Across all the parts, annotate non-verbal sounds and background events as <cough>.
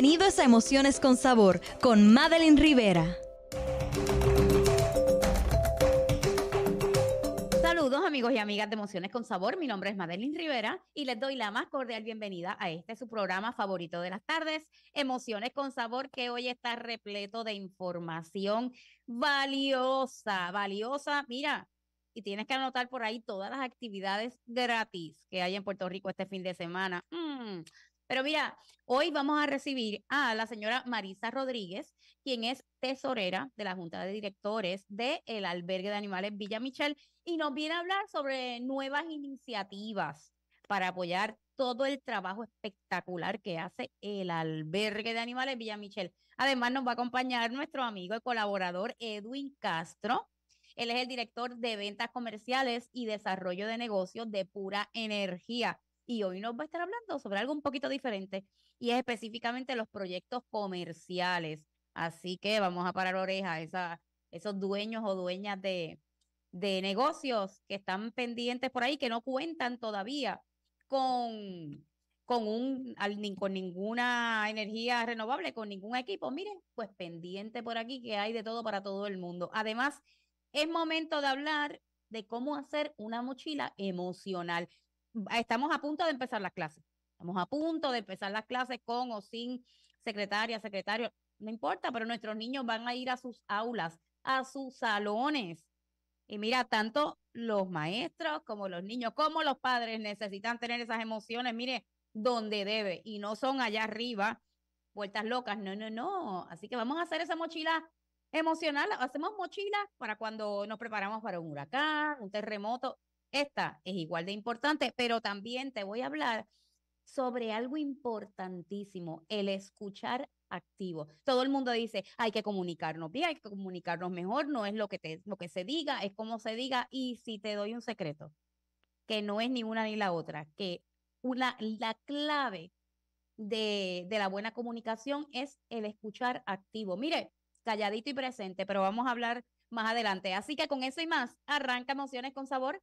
Bienvenidos a Emociones con Sabor con Madeline Rivera. Saludos amigos y amigas de Emociones con Sabor, mi nombre es Madeline Rivera y les doy la más cordial bienvenida a este su programa favorito de las tardes, Emociones con Sabor, que hoy está repleto de información valiosa, valiosa, mira, y tienes que anotar por ahí todas las actividades gratis que hay en Puerto Rico este fin de semana. Mm, pero mira, hoy vamos a recibir a la señora Marisa Rodríguez, quien es tesorera de la Junta de Directores del El Albergue de Animales Villa Michel, y nos viene a hablar sobre nuevas iniciativas para apoyar todo el trabajo espectacular que hace el Albergue de Animales Villa Michel. Además, nos va a acompañar nuestro amigo y colaborador Edwin Castro. Él es el director de ventas comerciales y desarrollo de negocios de Pura Energía y hoy nos va a estar hablando sobre algo un poquito diferente y es específicamente los proyectos comerciales. Así que vamos a parar oreja a esos dueños o dueñas de, negocios que están pendientes por ahí, que no cuentan todavía con, con, un, con ninguna energía renovable, con ningún equipo. Miren, pues pendiente por aquí que hay de todo para todo el mundo. Además, es momento de hablar de cómo hacer una mochila emocional estamos a punto de empezar las clases. Estamos a punto de empezar las clases con o sin secretaria, secretario, no importa, pero nuestros niños van a ir a sus aulas, a sus salones. Y mira, tanto los maestros como los niños, como los padres necesitan tener esas emociones, mire, donde debe, y no son allá arriba, vueltas locas, no, no, no. Así que vamos a hacer esa mochila emocional, hacemos mochila para cuando nos preparamos para un huracán, un terremoto, esta es igual de importante, pero también te voy a hablar sobre algo importantísimo, el escuchar activo. Todo el mundo dice, hay que comunicarnos bien, hay que comunicarnos mejor, no es lo que, lo que se diga, es como se diga. Y si te doy un secreto, que no es ni una ni la otra, que una, la clave de, de la buena comunicación es el escuchar activo. Mire, calladito y presente, pero vamos a hablar más adelante. Así que con eso y más, arranca Emociones con Sabor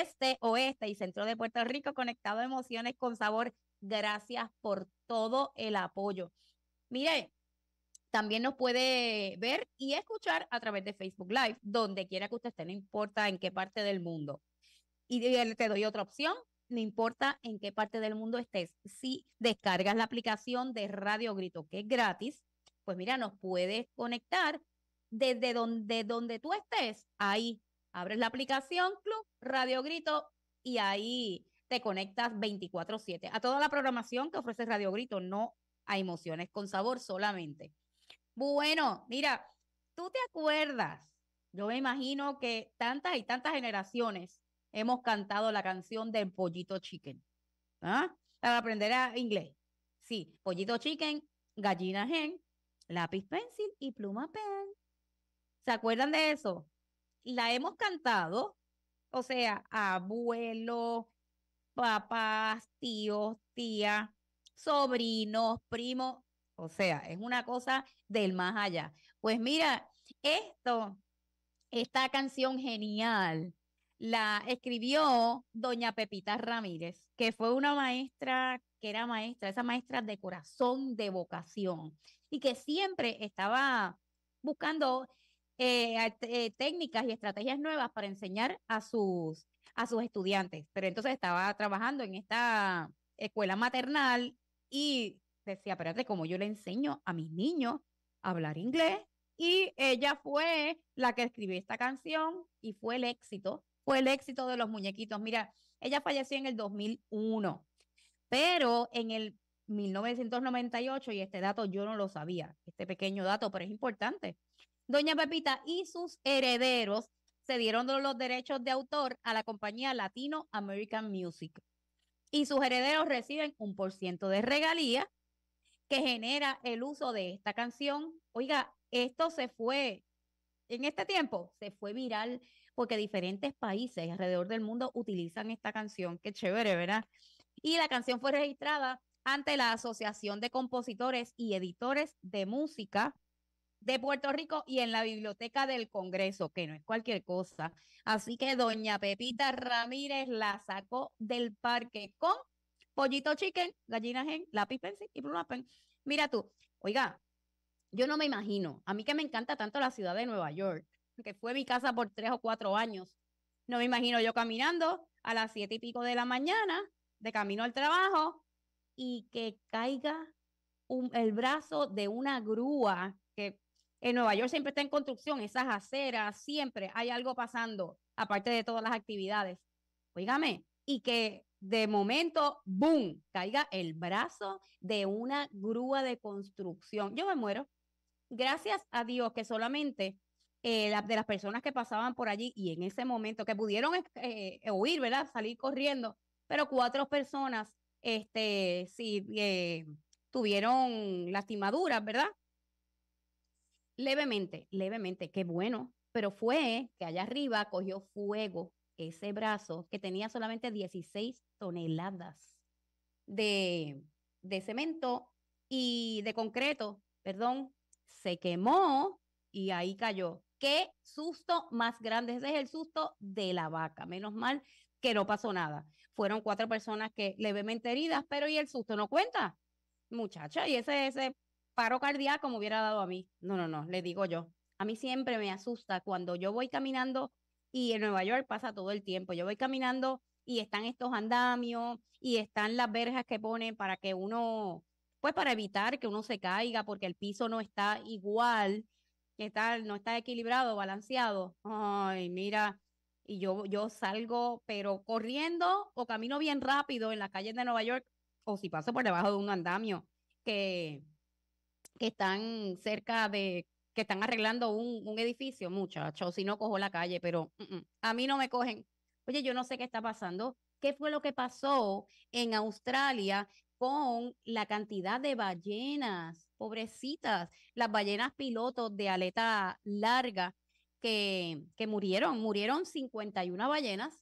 este, oeste y centro de Puerto Rico, conectado a emociones con sabor. Gracias por todo el apoyo. Mire, también nos puede ver y escuchar a través de Facebook Live, donde quiera que usted esté, no importa en qué parte del mundo. Y te doy otra opción, no importa en qué parte del mundo estés, si descargas la aplicación de Radio Grito, que es gratis, pues mira, nos puedes conectar desde donde, donde tú estés, ahí Abres la aplicación Club Radio Grito y ahí te conectas 24/7 a toda la programación que ofrece Radio Grito, no a emociones con sabor solamente. Bueno, mira, tú te acuerdas, yo me imagino que tantas y tantas generaciones hemos cantado la canción del pollito chicken. ¿Ah? Para aprender a inglés. Sí, pollito chicken, gallina hen, lápiz pencil y pluma pen. ¿Se acuerdan de eso? la hemos cantado, o sea, abuelo, papás, tíos, tía, sobrinos, primo, o sea, es una cosa del más allá. Pues mira, esto, esta canción genial, la escribió doña Pepita Ramírez, que fue una maestra que era maestra, esa maestra de corazón, de vocación, y que siempre estaba buscando eh, eh, técnicas y estrategias nuevas para enseñar a sus, a sus estudiantes. Pero entonces estaba trabajando en esta escuela maternal y decía, espérate, como yo le enseño a mis niños a hablar inglés, y ella fue la que escribió esta canción y fue el éxito, fue el éxito de los muñequitos. Mira, ella falleció en el 2001, pero en el 1998, y este dato yo no lo sabía, este pequeño dato, pero es importante, Doña Pepita y sus herederos se dieron los derechos de autor a la compañía Latino American Music. Y sus herederos reciben un por ciento de regalía que genera el uso de esta canción. Oiga, esto se fue, en este tiempo, se fue viral porque diferentes países alrededor del mundo utilizan esta canción. Qué chévere, ¿verdad? Y la canción fue registrada ante la Asociación de Compositores y Editores de Música de Puerto Rico y en la Biblioteca del Congreso, que no es cualquier cosa. Así que doña Pepita Ramírez la sacó del parque con pollito chicken, gallinas en, lápiz pencil y pluma pen. Mira tú, oiga, yo no me imagino, a mí que me encanta tanto la ciudad de Nueva York, que fue mi casa por tres o cuatro años, no me imagino yo caminando a las siete y pico de la mañana, de camino al trabajo, y que caiga el brazo de una grúa que en Nueva York siempre está en construcción, esas aceras, siempre hay algo pasando, aparte de todas las actividades. Oígame, y que de momento, ¡boom!, caiga el brazo de una grúa de construcción. Yo me muero. Gracias a Dios que solamente eh, de las personas que pasaban por allí y en ese momento que pudieron oír eh, eh, huir, ¿verdad? Salir corriendo, pero cuatro personas, este, sí, tuvieron lastimaduras, ¿verdad? levemente, levemente, qué bueno, pero fue que allá arriba cogió fuego ese brazo que tenía solamente 16 toneladas de, de cemento y de concreto, perdón, se quemó y ahí cayó. Qué susto más grande. Ese es el susto de la vaca. Menos mal que no pasó nada. Fueron cuatro personas que levemente heridas, pero y el susto no cuenta. Muchacha, y ese, ese, paro cardíaco como hubiera dado a mí. No, no, no, le digo yo. A mí siempre me asusta cuando yo voy caminando y en Nueva York pasa todo el tiempo. Yo voy caminando y están estos andamios y están las verjas que ponen para que uno, pues para evitar que uno se caiga porque el piso no está igual, que tal, no está equilibrado, balanceado. Ay, mira, y yo, yo salgo, pero corriendo o camino bien rápido en las calles de Nueva York o si paso por debajo de un andamio que que están cerca de, que están arreglando un, edificio, muchachos, si no cojo la calle, pero mm, mm, a mí no me cogen. Oye, yo no sé qué está pasando. ¿Qué fue lo que pasó en Australia con la cantidad de ballenas? Pobrecitas, las ballenas pilotos de aleta larga que, que murieron. Murieron 51 ballenas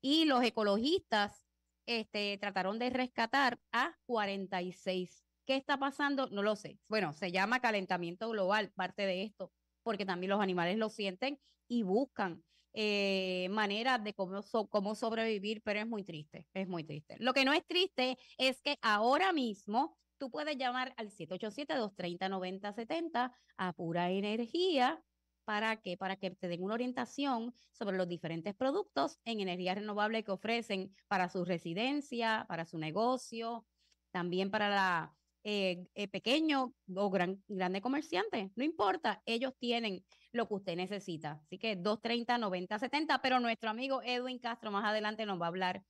y los ecologistas este, trataron de rescatar a 46 ¿Qué está pasando? No lo sé. Bueno, se llama calentamiento global, parte de esto, porque también los animales lo sienten y buscan eh, maneras de cómo, sobrevivir, pero es muy triste, es muy triste. Lo que no es triste es que ahora mismo tú puedes llamar al 787-230-9070 a pura energía. ¿Para qué? Para que te den una orientación sobre los diferentes productos en energía renovable que ofrecen para su residencia, para su negocio, también para la eh, eh, pequeño o gran, grande comerciante, no importa, ellos tienen lo que usted necesita. Así que 230, 90, 70, pero nuestro amigo Edwin Castro más adelante nos va a hablar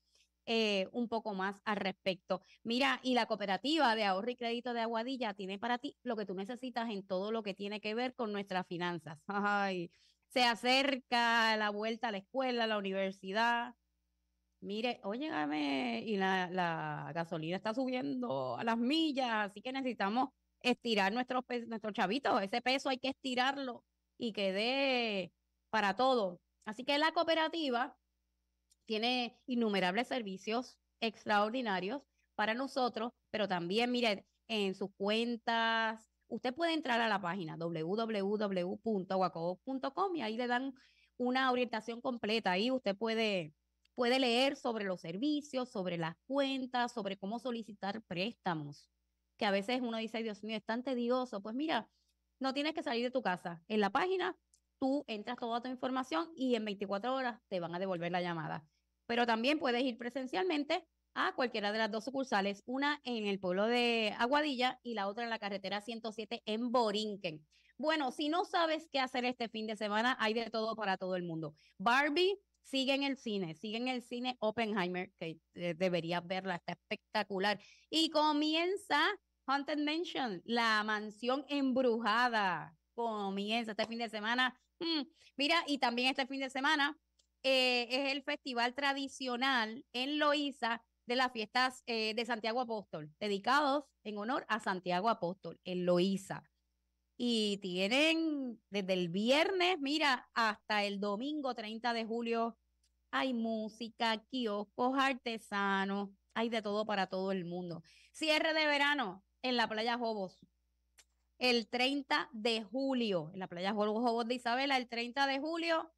eh, un poco más al respecto. Mira, y la cooperativa de ahorro y crédito de Aguadilla tiene para ti lo que tú necesitas en todo lo que tiene que ver con nuestras finanzas. <laughs> Ay, se acerca la vuelta a la escuela, a la universidad mire, óyeme, y la, gasolina está subiendo a las millas, así que necesitamos estirar nuestros, nuestros chavitos, ese peso hay que estirarlo y que dé para todo. Así que la cooperativa tiene innumerables servicios extraordinarios para nosotros, pero también, mire, en sus cuentas, usted puede entrar a la página www.guacobo.com y ahí le dan una orientación completa. Ahí usted puede Puede leer sobre los servicios, sobre las cuentas, sobre cómo solicitar préstamos, que a veces uno dice, Dios mío, es tan tedioso. Pues mira, no tienes que salir de tu casa. En la página tú entras toda tu información y en 24 horas te van a devolver la llamada. Pero también puedes ir presencialmente a cualquiera de las dos sucursales, una en el pueblo de Aguadilla y la otra en la carretera 107 en Borinquen. Bueno, si no sabes qué hacer este fin de semana, hay de todo para todo el mundo. Barbie sigue en el cine, sigue en el cine Oppenheimer, que eh, deberías verla, está espectacular. Y comienza Haunted Mansion, la mansión embrujada. Comienza este fin de semana. Mm, mira, y también este fin de semana eh, es el festival tradicional en Loíza de las fiestas eh, de Santiago Apóstol, dedicados en honor a Santiago Apóstol, en Loíza y tienen desde el viernes, mira, hasta el domingo 30 de julio, hay música, kioscos, artesanos, hay de todo para todo el mundo. Cierre de verano en la playa Jobos. El 30 de julio, en la playa Jobos de Isabela, el 30 de julio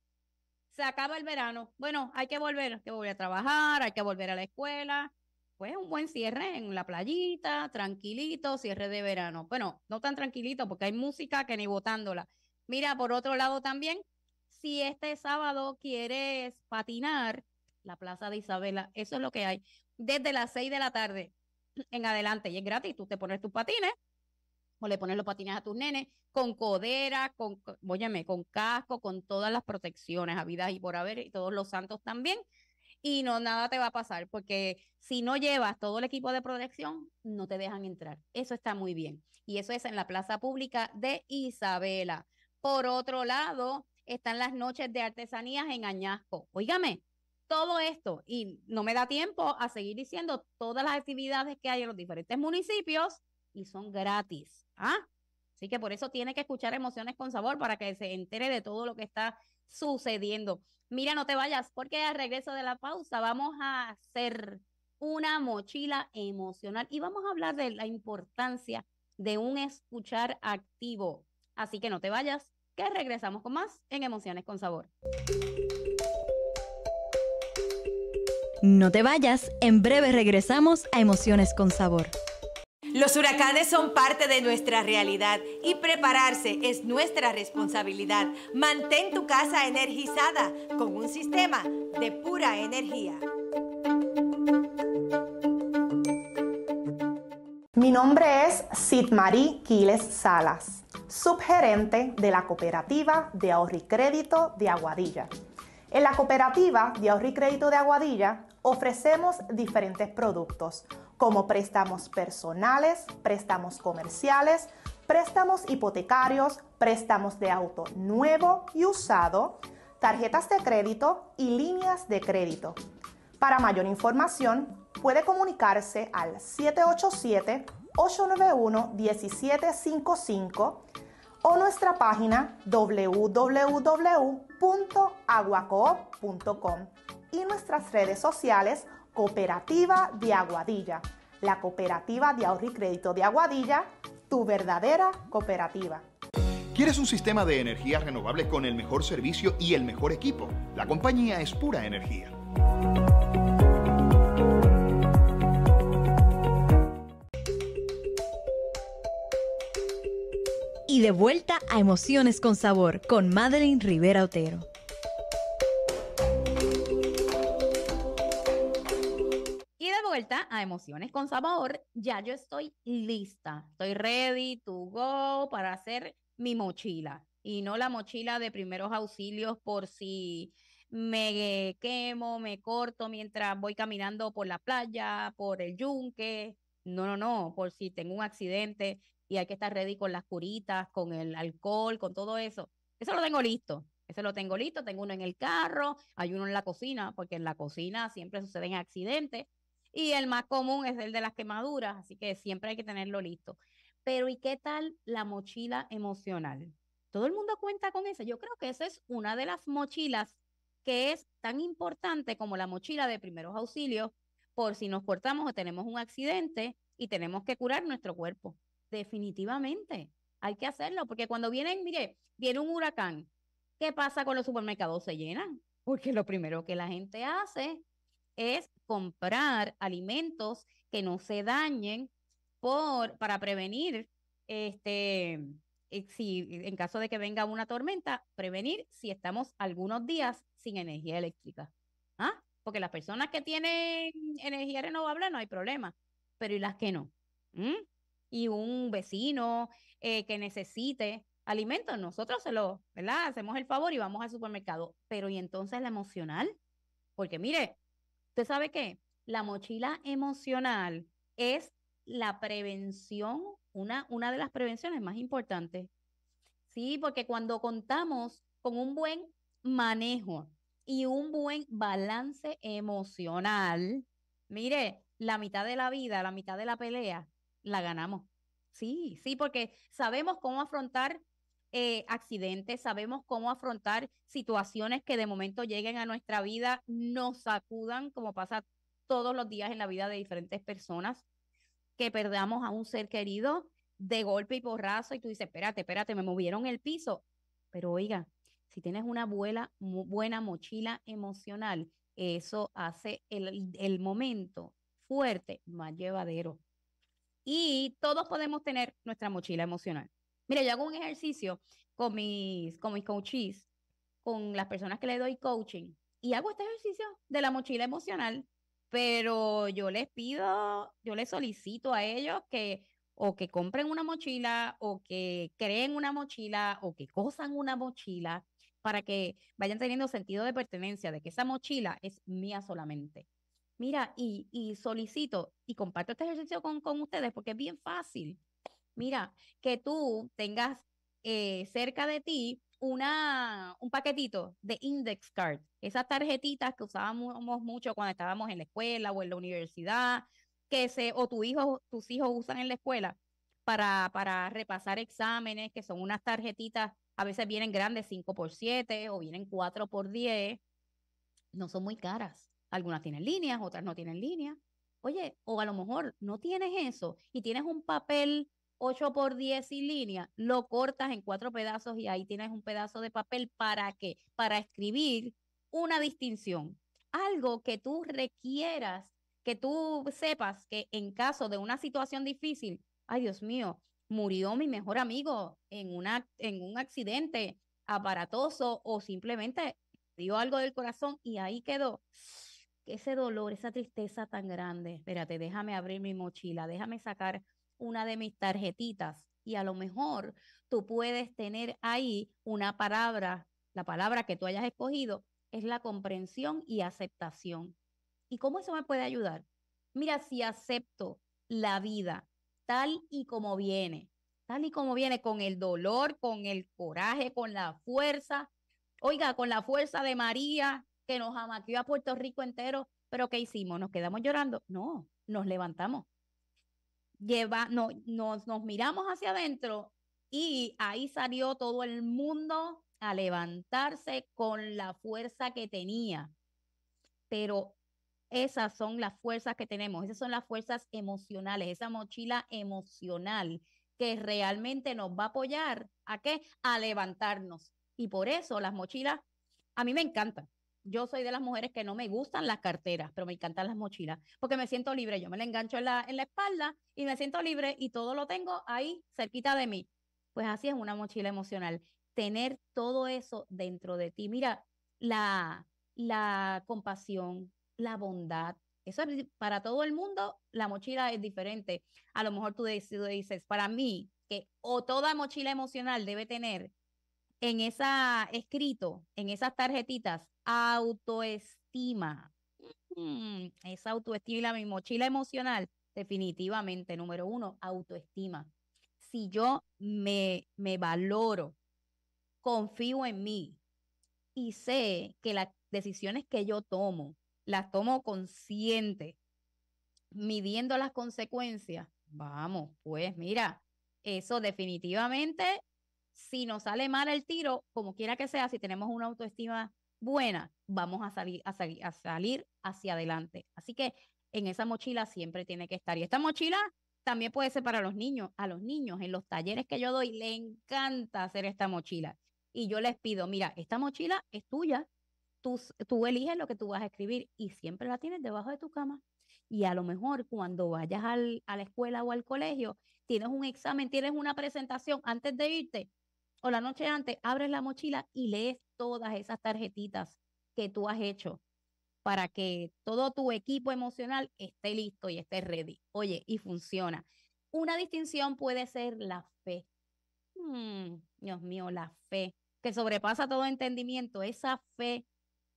se acaba el verano. Bueno, hay que volver, hay que volver a trabajar, hay que volver a la escuela, pues un buen cierre en la playita, tranquilito, cierre de verano. Bueno, no tan tranquilito porque hay música que ni botándola. Mira, por otro lado también, si este sábado quieres patinar, la Plaza de Isabela, eso es lo que hay, desde las 6 de la tarde <clears throat> en adelante y es gratis, tú te pones tus patines o le pones los patines a tus nenes con codera, con, óyeme, con casco, con todas las protecciones habidas y por haber y todos los santos también y no nada te va a pasar, porque si no llevas todo el equipo de protección, no te dejan entrar. Eso está muy bien. Y eso es en la plaza pública de Isabela. Por otro lado, están las noches de artesanías en Añasco. Óigame, todo esto, y no me da tiempo a seguir diciendo todas las actividades que hay en los diferentes municipios y son gratis. ¿ah? Así que por eso tiene que escuchar Emociones con Sabor para que se entere de todo lo que está sucediendo. Mira, no te vayas porque al regreso de la pausa vamos a hacer una mochila emocional y vamos a hablar de la importancia de un escuchar activo. Así que no te vayas, que regresamos con más en Emociones con Sabor. No te vayas, en breve regresamos a Emociones con Sabor. Los huracanes son parte de nuestra realidad y prepararse es nuestra responsabilidad. Mantén tu casa energizada con un sistema de pura energía. Mi nombre es Sidmarí Quiles Salas, subgerente de la cooperativa de ahorro y crédito de Aguadilla. En la cooperativa de ahorro y crédito de Aguadilla ofrecemos diferentes productos como préstamos personales, préstamos comerciales, préstamos hipotecarios, préstamos de auto nuevo y usado, tarjetas de crédito y líneas de crédito. Para mayor información, puede comunicarse al 787-891-1755 o nuestra página www.aguacoop.com y nuestras redes sociales Cooperativa de Aguadilla. La Cooperativa de Ahorro y Crédito de Aguadilla, tu verdadera cooperativa. ¿Quieres un sistema de energía renovable con el mejor servicio y el mejor equipo? La compañía es pura energía. Y de vuelta a Emociones con Sabor con Madeline Rivera Otero. vuelta a Emociones con Sabor. Ya yo estoy lista, estoy ready to go para hacer mi mochila y no la mochila de primeros auxilios por si me quemo, me corto mientras voy caminando por la playa, por el yunque. No, no, no, por si tengo un accidente y hay que estar ready con las curitas, con el alcohol, con todo eso. Eso lo tengo listo. Eso lo tengo listo, tengo uno en el carro, hay uno en la cocina, porque en la cocina siempre suceden accidentes y el más común es el de las quemaduras, así que siempre hay que tenerlo listo. Pero ¿y qué tal la mochila emocional? ¿Todo el mundo cuenta con esa? Yo creo que esa es una de las mochilas que es tan importante como la mochila de primeros auxilios por si nos cortamos o tenemos un accidente y tenemos que curar nuestro cuerpo. Definitivamente, hay que hacerlo, porque cuando vienen, mire, viene un huracán, ¿qué pasa con los supermercados? Se llenan, porque lo primero que la gente hace es comprar alimentos que no se dañen por, para prevenir, este, eh, en caso de que venga una tormenta, prevenir si estamos algunos días sin energía eléctrica. ¿Ah? Porque las personas que tienen energía renovable no hay problema, pero ¿y las que no? ¿Mm? Y un vecino eh, que necesite alimentos, nosotros se lo, ¿verdad? Hacemos el favor y vamos al supermercado. Pero ¿y entonces la emocional? Porque mire, ¿Usted sabe que La mochila emocional es la prevención, una, una de las prevenciones más importantes. Sí, porque cuando contamos con un buen manejo y un buen balance emocional, mire, la mitad de la vida, la mitad de la pelea, la ganamos. Sí, sí, porque sabemos cómo afrontar eh, accidentes, sabemos cómo afrontar situaciones que de momento lleguen a nuestra vida, nos sacudan, como pasa todos los días en la vida de diferentes personas, que perdamos a un ser querido de golpe y porrazo y tú dices, espérate, espérate, me movieron el piso. Pero oiga, si tienes una buena, mochila emocional, eso hace el momento fuerte más llevadero. Y todos podemos tener nuestra mochila emocional. Mira, yo hago un ejercicio con mis, con mis coaches, con las personas que le doy coaching, y hago este ejercicio de la mochila emocional, pero yo les pido, yo les solicito a ellos que o que compren una mochila, o que creen una mochila, o que cosan una mochila, para que vayan teniendo sentido de pertenencia, de que esa mochila es mía solamente. Mira, y, y solicito y comparto este ejercicio con, con ustedes porque es bien fácil mira, que tú tengas eh, cerca de ti una, un paquetito de index card, esas tarjetitas que usábamos mucho cuando estábamos en la escuela o en la universidad, que se, o tu hijo, tus hijos usan en la escuela para, para repasar exámenes, que son unas tarjetitas, a veces vienen grandes 5 por 7 o vienen 4 por 10, no son muy caras. Algunas tienen líneas, otras no tienen líneas. Oye, o a lo mejor no tienes eso y tienes un papel 8 por 10 y línea, lo cortas en cuatro pedazos y ahí tienes un pedazo de papel para qué? Para escribir una distinción, algo que tú requieras, que tú sepas que en caso de una situación difícil, ay Dios mío, murió mi mejor amigo en, una, en un accidente aparatoso o simplemente dio algo del corazón y ahí quedó ese dolor, esa tristeza tan grande. Espérate, déjame abrir mi mochila, déjame sacar una de mis tarjetitas y a lo mejor tú puedes tener ahí una palabra, la palabra que tú hayas escogido es la comprensión y aceptación. ¿Y cómo eso me puede ayudar? Mira, si acepto la vida tal y como viene, tal y como viene, con el dolor, con el coraje, con la fuerza, oiga, con la fuerza de María que nos amaqueó a Puerto Rico entero, pero ¿qué hicimos? ¿Nos quedamos llorando? No, nos levantamos no, nos, miramos hacia adentro y ahí salió todo el mundo a levantarse con la fuerza que tenía. Pero esas son las fuerzas que tenemos, esas son las fuerzas emocionales, esa mochila emocional que realmente nos va a apoyar a A levantarnos. Y por eso las mochilas a mí me encantan yo soy de las mujeres que no me gustan las carteras, pero me encantan las mochilas, porque me siento libre. Yo me la engancho en la, en la espalda y me siento libre y todo lo tengo ahí cerquita de mí. Pues así es una mochila emocional. Tener todo eso dentro de ti. Mira, la, la compasión, la bondad. Eso para todo el mundo, la mochila es diferente. A lo mejor tú dices, para mí, que o toda mochila emocional debe tener en esa escrito, en esas tarjetitas, autoestima. Mm, esa autoestima, mi mochila emocional, definitivamente, número uno, autoestima. Si yo me, me valoro, confío en mí y sé que las decisiones que yo tomo, las tomo consciente, midiendo las consecuencias, vamos, pues mira, eso definitivamente, si nos sale mal el tiro, como quiera que sea, si tenemos una autoestima buena, vamos a, salir a, a salir hacia adelante. Así que en esa mochila siempre tiene que estar. Y esta mochila también puede ser para los niños. A los niños en los talleres que yo doy le encanta hacer esta mochila. Y yo les pido, mira, esta mochila es tuya. Tú, tú eliges lo que tú vas a escribir y siempre la tienes debajo de tu cama. Y a lo mejor cuando vayas a la escuela o al colegio, tienes un examen, tienes una presentación antes de irte o la noche antes, abres la mochila y lees todas esas tarjetitas que tú has hecho para que todo tu equipo emocional esté listo y esté ready. Oye, y funciona. Una distinción puede ser la fe. Mm, Dios mío, la fe que sobrepasa todo entendimiento, esa fe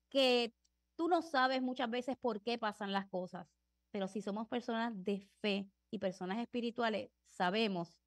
que tú no sabes muchas veces por qué pasan las cosas, pero si somos personas de fe y personas espirituales, sabemos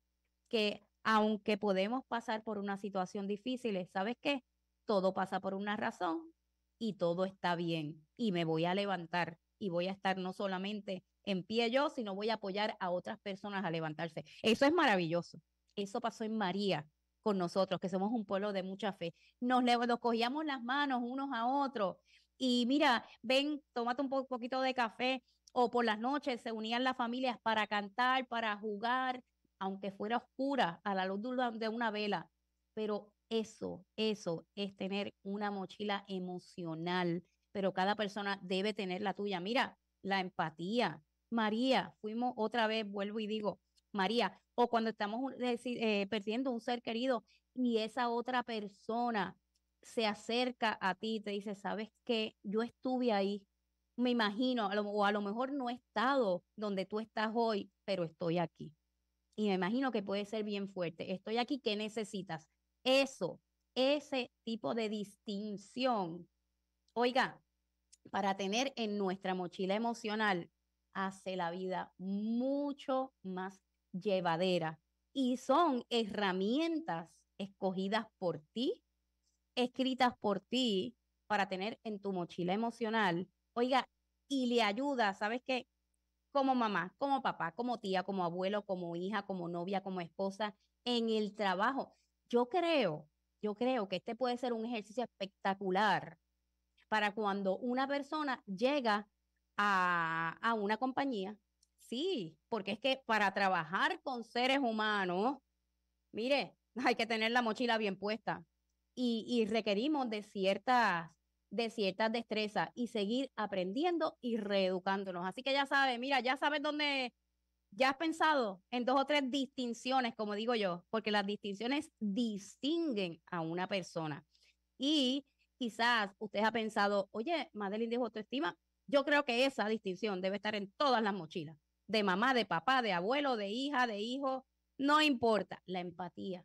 que aunque podemos pasar por una situación difícil, ¿sabes qué? todo pasa por una razón y todo está bien y me voy a levantar y voy a estar no solamente en pie yo, sino voy a apoyar a otras personas a levantarse. Eso es maravilloso. Eso pasó en María con nosotros, que somos un pueblo de mucha fe. Nos, nos cogíamos las manos unos a otros y mira, ven, tómate un poquito de café o por las noches se unían las familias para cantar, para jugar, aunque fuera oscura, a la luz de una vela, pero eso, eso es tener una mochila emocional, pero cada persona debe tener la tuya. Mira, la empatía. María, fuimos otra vez, vuelvo y digo, María, o cuando estamos eh, perdiendo un ser querido y esa otra persona se acerca a ti y te dice, ¿sabes qué? Yo estuve ahí, me imagino, o a lo mejor no he estado donde tú estás hoy, pero estoy aquí. Y me imagino que puede ser bien fuerte. Estoy aquí, ¿qué necesitas? Eso, ese tipo de distinción. Oiga, para tener en nuestra mochila emocional hace la vida mucho más llevadera y son herramientas escogidas por ti, escritas por ti para tener en tu mochila emocional. Oiga, y le ayuda, ¿sabes qué? Como mamá, como papá, como tía, como abuelo, como hija, como novia, como esposa, en el trabajo. Yo creo, yo creo que este puede ser un ejercicio espectacular para cuando una persona llega a, una compañía. Sí, porque es que para trabajar con seres humanos, mire, <laughs> hay que tener la mochila bien puesta y, requerimos de ciertas de ciertas destrezas y seguir aprendiendo y reeducándonos. Así que ya sabes, mira, ya sabes dónde ¿Ya has pensado en dos o tres distinciones, como digo yo? Porque las distinciones distinguen a una persona. Y quizás usted ha pensado, oye, Madeline dijo autoestima. Yo creo que esa distinción debe estar en todas las mochilas, de mamá, de papá, de abuelo, de hija, de hijo, no importa. La empatía.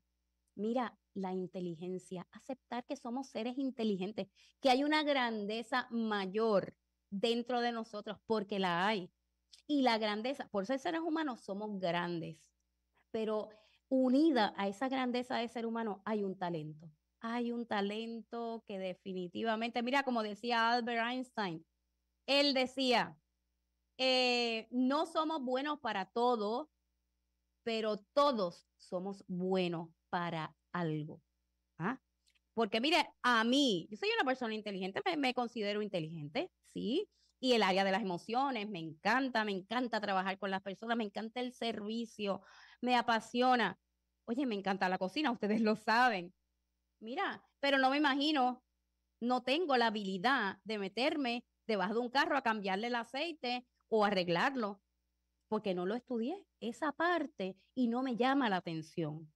Mira, la inteligencia, aceptar que somos seres inteligentes, que hay una grandeza mayor dentro de nosotros, porque la hay. Y la grandeza, por ser seres humanos somos grandes, pero unida a esa grandeza de ser humano hay un talento. Hay un talento que definitivamente, mira, como decía Albert Einstein, él decía, eh, no somos buenos para todo, pero todos somos buenos para algo. ¿Ah? Porque mire, a mí, yo soy una persona inteligente, me, me considero inteligente, sí, y el área de las emociones. Me encanta, me encanta trabajar con las personas, me encanta el servicio, me apasiona. Oye, me encanta la cocina, ustedes lo saben. Mira, pero no me imagino, no tengo la habilidad de meterme debajo de un carro a cambiarle el aceite o arreglarlo, porque no lo estudié, esa parte, y no me llama la atención.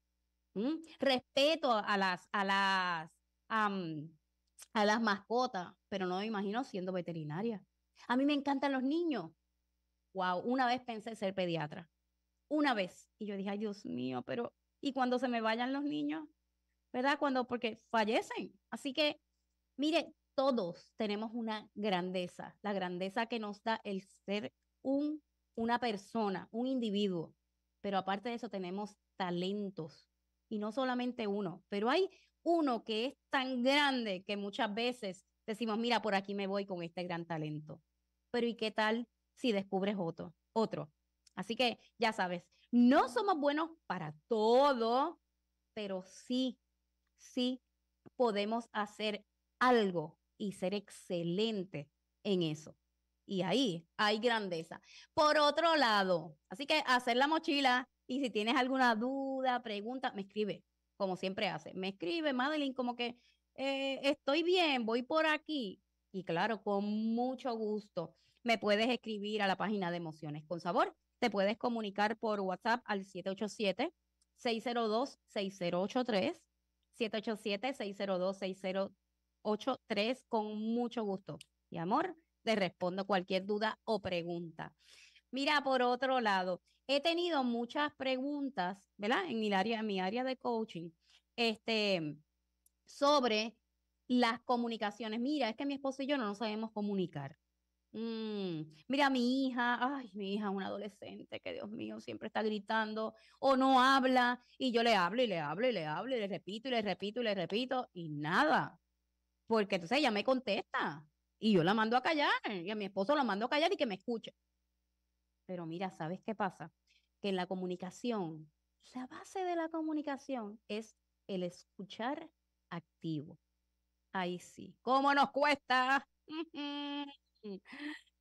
Respeto a las, a las, a las mascotas, pero no me imagino siendo veterinaria. A mí me encantan los niños. Wow, una vez pensé ser pediatra. Una vez. Y yo dije, ay Dios mío, pero ¿y cuando se me vayan los niños? ¿Verdad? Cuando, porque fallecen. Así que, mire, todos tenemos una grandeza, la grandeza que nos da el ser un, una persona, un individuo. Pero aparte de eso tenemos talentos. Y no solamente uno, pero hay uno que es tan grande que muchas veces decimos, mira, por aquí me voy con este gran talento pero ¿y qué tal si descubres otro? otro? Así que ya sabes, no somos buenos para todo, pero sí, sí podemos hacer algo y ser excelente en eso. Y ahí hay grandeza. Por otro lado, así que hacer la mochila y si tienes alguna duda, pregunta, me escribe, como siempre hace. Me escribe, Madeline, como que eh, estoy bien, voy por aquí. Y claro, con mucho gusto me puedes escribir a la página de Emociones con Sabor. Te puedes comunicar por WhatsApp al 787-602-6083. 787-602-6083. Con mucho gusto y amor, te respondo cualquier duda o pregunta. Mira, por otro lado, he tenido muchas preguntas, ¿verdad? En mi área, mi área de coaching, este, sobre las comunicaciones. Mira, es que mi esposo y yo no nos sabemos comunicar. Mm, mira, mi hija, ay, mi hija es una adolescente que Dios mío siempre está gritando o no habla y yo le hablo y le hablo y le hablo y le repito y le repito y le repito y nada, porque entonces ella me contesta y yo la mando a callar y a mi esposo la mando a callar y que me escuche. Pero mira, ¿sabes qué pasa? Que en la comunicación, la base de la comunicación es el escuchar activo. Ahí sí. ¿Cómo nos cuesta? <laughs>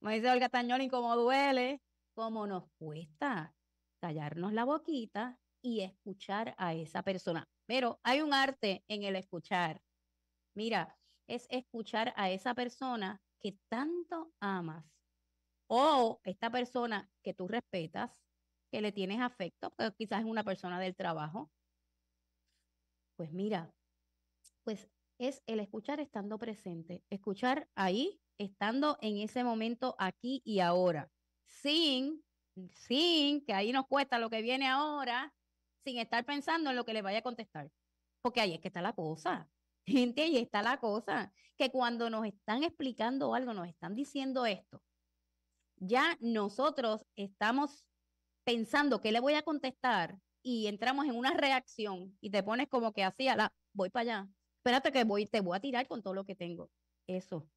Me dice Olga Tañón, y cómo duele, cómo nos cuesta callarnos la boquita y escuchar a esa persona. Pero hay un arte en el escuchar. Mira, es escuchar a esa persona que tanto amas o esta persona que tú respetas, que le tienes afecto, pero pues, quizás es una persona del trabajo. Pues mira, pues es el escuchar estando presente, escuchar ahí, estando en ese momento aquí y ahora, sin, sin que ahí nos cuesta lo que viene ahora, sin estar pensando en lo que le vaya a contestar. Porque ahí es que está la cosa. <laughs> Gente, ahí está la cosa. Que cuando nos están explicando algo, nos están diciendo esto, ya nosotros estamos pensando qué le voy a contestar y entramos en una reacción y te pones como que así, a la, voy para allá, espérate que voy, te voy a tirar con todo lo que tengo. Eso,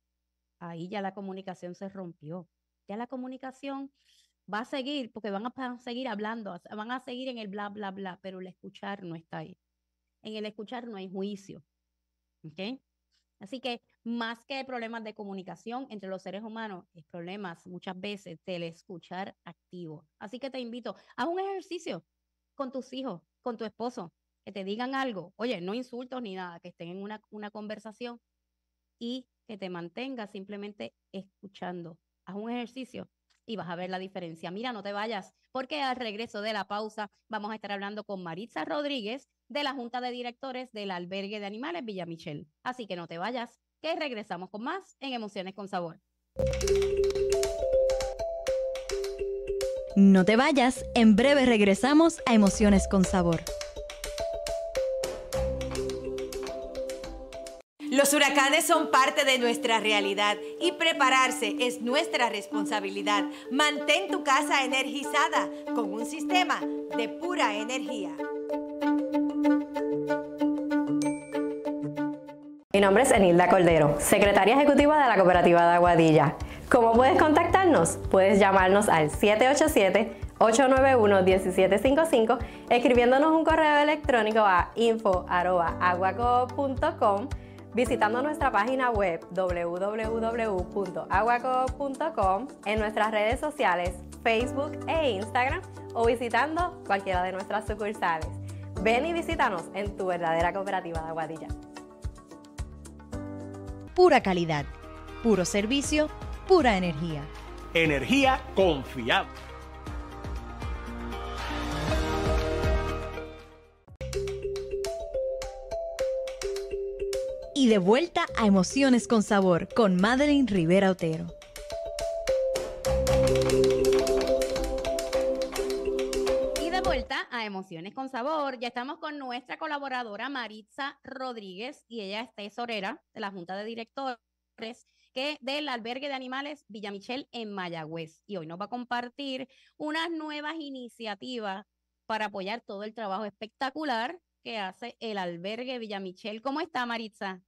ahí ya la comunicación se rompió. Ya la comunicación va a seguir, porque van a seguir hablando, van a seguir en el bla, bla, bla, pero el escuchar no está ahí. En el escuchar no hay juicio. ¿Ok? Así que más que problemas de comunicación entre los seres humanos, es problemas muchas veces del escuchar activo. Así que te invito, haz un ejercicio con tus hijos, con tu esposo, que te digan algo, oye, no insultos ni nada, que estén en una, conversación y que te mantengas simplemente escuchando. Haz un ejercicio y vas a ver la diferencia. Mira, no te vayas, porque al regreso de la pausa vamos a estar hablando con Maritza Rodríguez de la Junta de Directores del Albergue de Animales Villa Michel. Así que no te vayas, que regresamos con más en Emociones con Sabor. No te vayas, en breve regresamos a Emociones con Sabor. son parte de nuestra realidad y prepararse es nuestra responsabilidad. Mantén tu casa energizada con un sistema de pura energía. Mi nombre es Enilda Cordero, secretaria ejecutiva de la Cooperativa de Aguadilla. ¿Cómo puedes contactarnos? Puedes llamarnos al 787-891-1755, escribiéndonos un correo electrónico a info.aguaco.com visitando nuestra página web www.aguaco.com, en nuestras redes sociales Facebook e Instagram o visitando cualquiera de nuestras sucursales. Ven y visítanos en tu verdadera cooperativa de Aguadilla. Pura calidad, puro servicio, pura energía. Energía confiable. y de vuelta a Emociones con Sabor con Madeline Rivera Otero. Y de vuelta a Emociones con Sabor, ya estamos con nuestra colaboradora Maritza Rodríguez y ella es tesorera de la Junta de Directores que del albergue de animales Villamichel en Mayagüez. Y hoy nos va a compartir unas nuevas iniciativas para apoyar todo el trabajo espectacular que hace el albergue Villamichel. ¿Cómo está Maritza?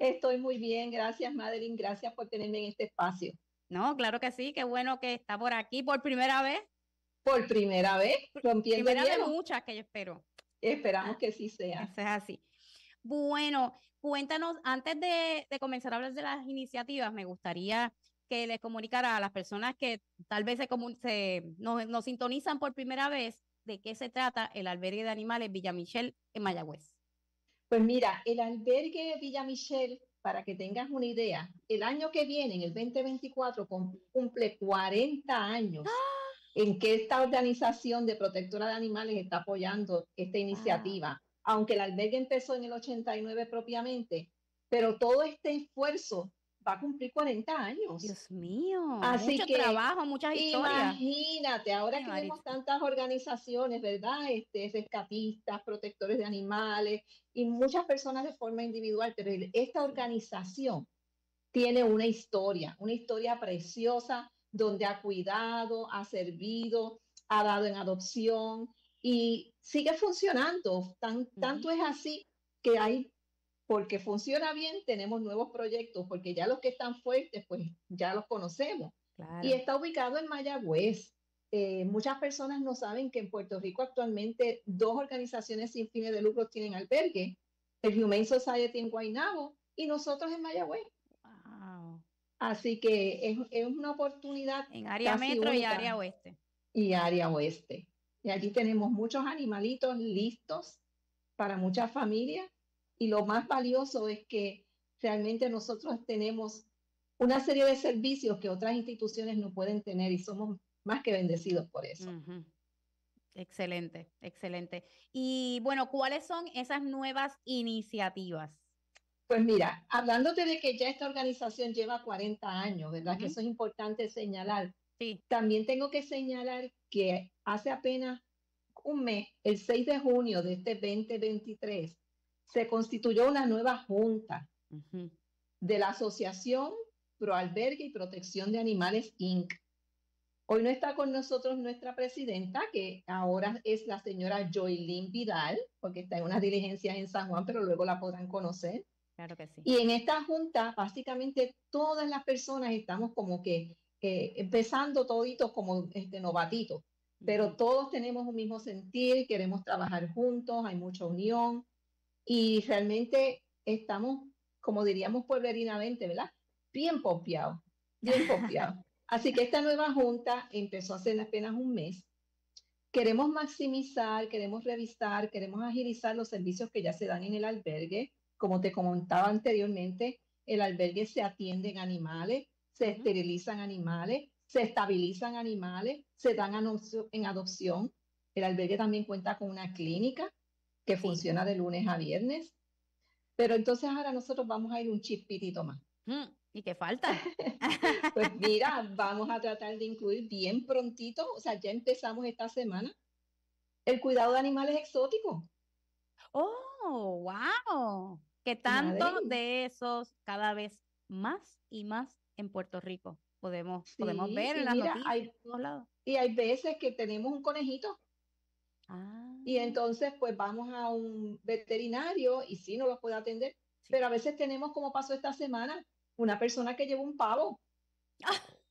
Estoy muy bien, gracias Madeline, gracias por tenerme en este espacio. No, claro que sí, qué bueno que está por aquí por primera vez. Por primera vez, rompiendo primera muchas que yo espero. Esperamos que sí sea. Eso es así. Bueno, cuéntanos, antes de, comenzar a hablar de las iniciativas, me gustaría que les comunicara a las personas que tal vez se, se nos, nos, sintonizan por primera vez de qué se trata el albergue de animales Villa Villamichel en Mayagüez. Pues mira, el albergue Villa Michelle, para que tengas una idea, el año que viene, en el 2024, cumple 40 años. ¡Ah! en que esta organización de protectora de animales está apoyando esta ah. iniciativa, aunque el albergue empezó en el 89 propiamente, pero todo este esfuerzo va a cumplir 40 años. Dios mío, Así mucho que, trabajo, muchas historias. Imagínate, ahora que tenemos tantas organizaciones, ¿verdad? Este, rescatistas, protectores de animales y muchas personas de forma individual, pero esta organización tiene una historia, una historia preciosa donde ha cuidado, ha servido, ha dado en adopción y sigue funcionando. Tan, Tanto es así que hay porque funciona bien, tenemos nuevos proyectos, porque ya los que están fuertes, pues ya los conocemos. Y está ubicado en Mayagüez. Eh, muchas personas no saben que en Puerto Rico actualmente dos organizaciones sin fines de lucro tienen albergue, el Humane Society en Guaynabo y nosotros en Mayagüez. Así que es, es, una oportunidad. En área metro y área oeste. Y área oeste. Y allí tenemos muchos animalitos listos para muchas familias y lo más valioso es que realmente nosotros tenemos una serie de servicios que otras instituciones no pueden tener y somos más que bendecidos por eso. Excelente, excelente. Y bueno, ¿cuáles son esas nuevas iniciativas? Pues mira, hablándote de que ya esta organización lleva 40 años, ¿verdad? Que eso es importante señalar. Sí. También tengo que señalar que hace apenas un mes, el 6 de junio de este 2023, se constituyó una nueva junta de la Asociación Pro y Protección de Animales Inc. Hoy no está con nosotros nuestra presidenta, que ahora es la señora Joylyn Vidal, porque está en unas diligencias en San Juan, pero luego la podrán conocer. Claro que sí. Y en esta junta, básicamente todas las personas estamos como que eh, empezando toditos como este, novatitos, pero todos tenemos un mismo sentir, queremos trabajar juntos, hay mucha unión, y realmente estamos, como diríamos pueblerinamente, ¿verdad? Bien pompeados, bien pompeados. <laughs> Así que esta nueva junta empezó hace apenas un mes. Queremos maximizar, queremos revisar, queremos agilizar los servicios que ya se dan en el albergue. Como te comentaba anteriormente, el albergue se atienden animales, se esterilizan animales, se estabilizan animales, se dan en adopción. El albergue también cuenta con una clínica, que funciona de lunes a viernes. Pero entonces ahora nosotros vamos a ir un chispitito más. Mm, ¿Y qué falta? <laughs> pues mira, <laughs> vamos a tratar de incluir bien prontito, o sea, ya empezamos esta semana, el cuidado de animales exóticos. ¡Oh, wow! Que tanto de esos cada vez más y más en Puerto Rico podemos, podemos ver en las Y hay veces que tenemos un conejito y ah. entonces, pues vamos a un veterinario y si no los puede atender. Pero a veces tenemos, como pasó esta semana, una persona que lleva un pavo. <laughs>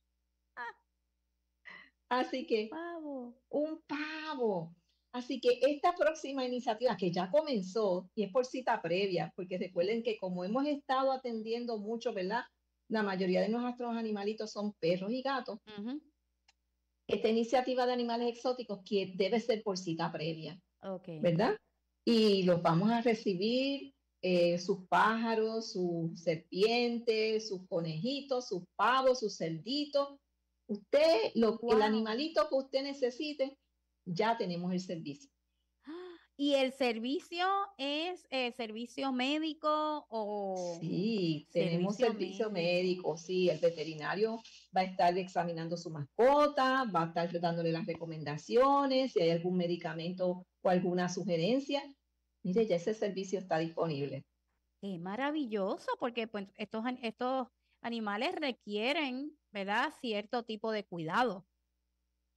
Así que, pavo. un pavo. Así que esta próxima iniciativa que ya comenzó y es por cita previa, porque recuerden que como hemos estado atendiendo mucho, ¿verdad? La mayoría de nuestros animalitos son perros y gatos. Uh esta iniciativa de animales exóticos que debe ser por cita previa, ¿verdad? Y los vamos a recibir, eh, sus pájaros, sus serpientes, sus conejitos, sus pavos, sus cerditos. Usted, lo, el animalito que usted necesite, ya tenemos el servicio. ¿Y el servicio es eh, servicio médico o...? Sí, tenemos servicio, médico. sí, el veterinario va a estar examinando su mascota, va a estar dándole las recomendaciones, si hay algún medicamento o alguna sugerencia. Mire, ya ese servicio está disponible. Qué maravilloso, porque pues, estos, estos animales requieren, ¿verdad?, cierto tipo de cuidado.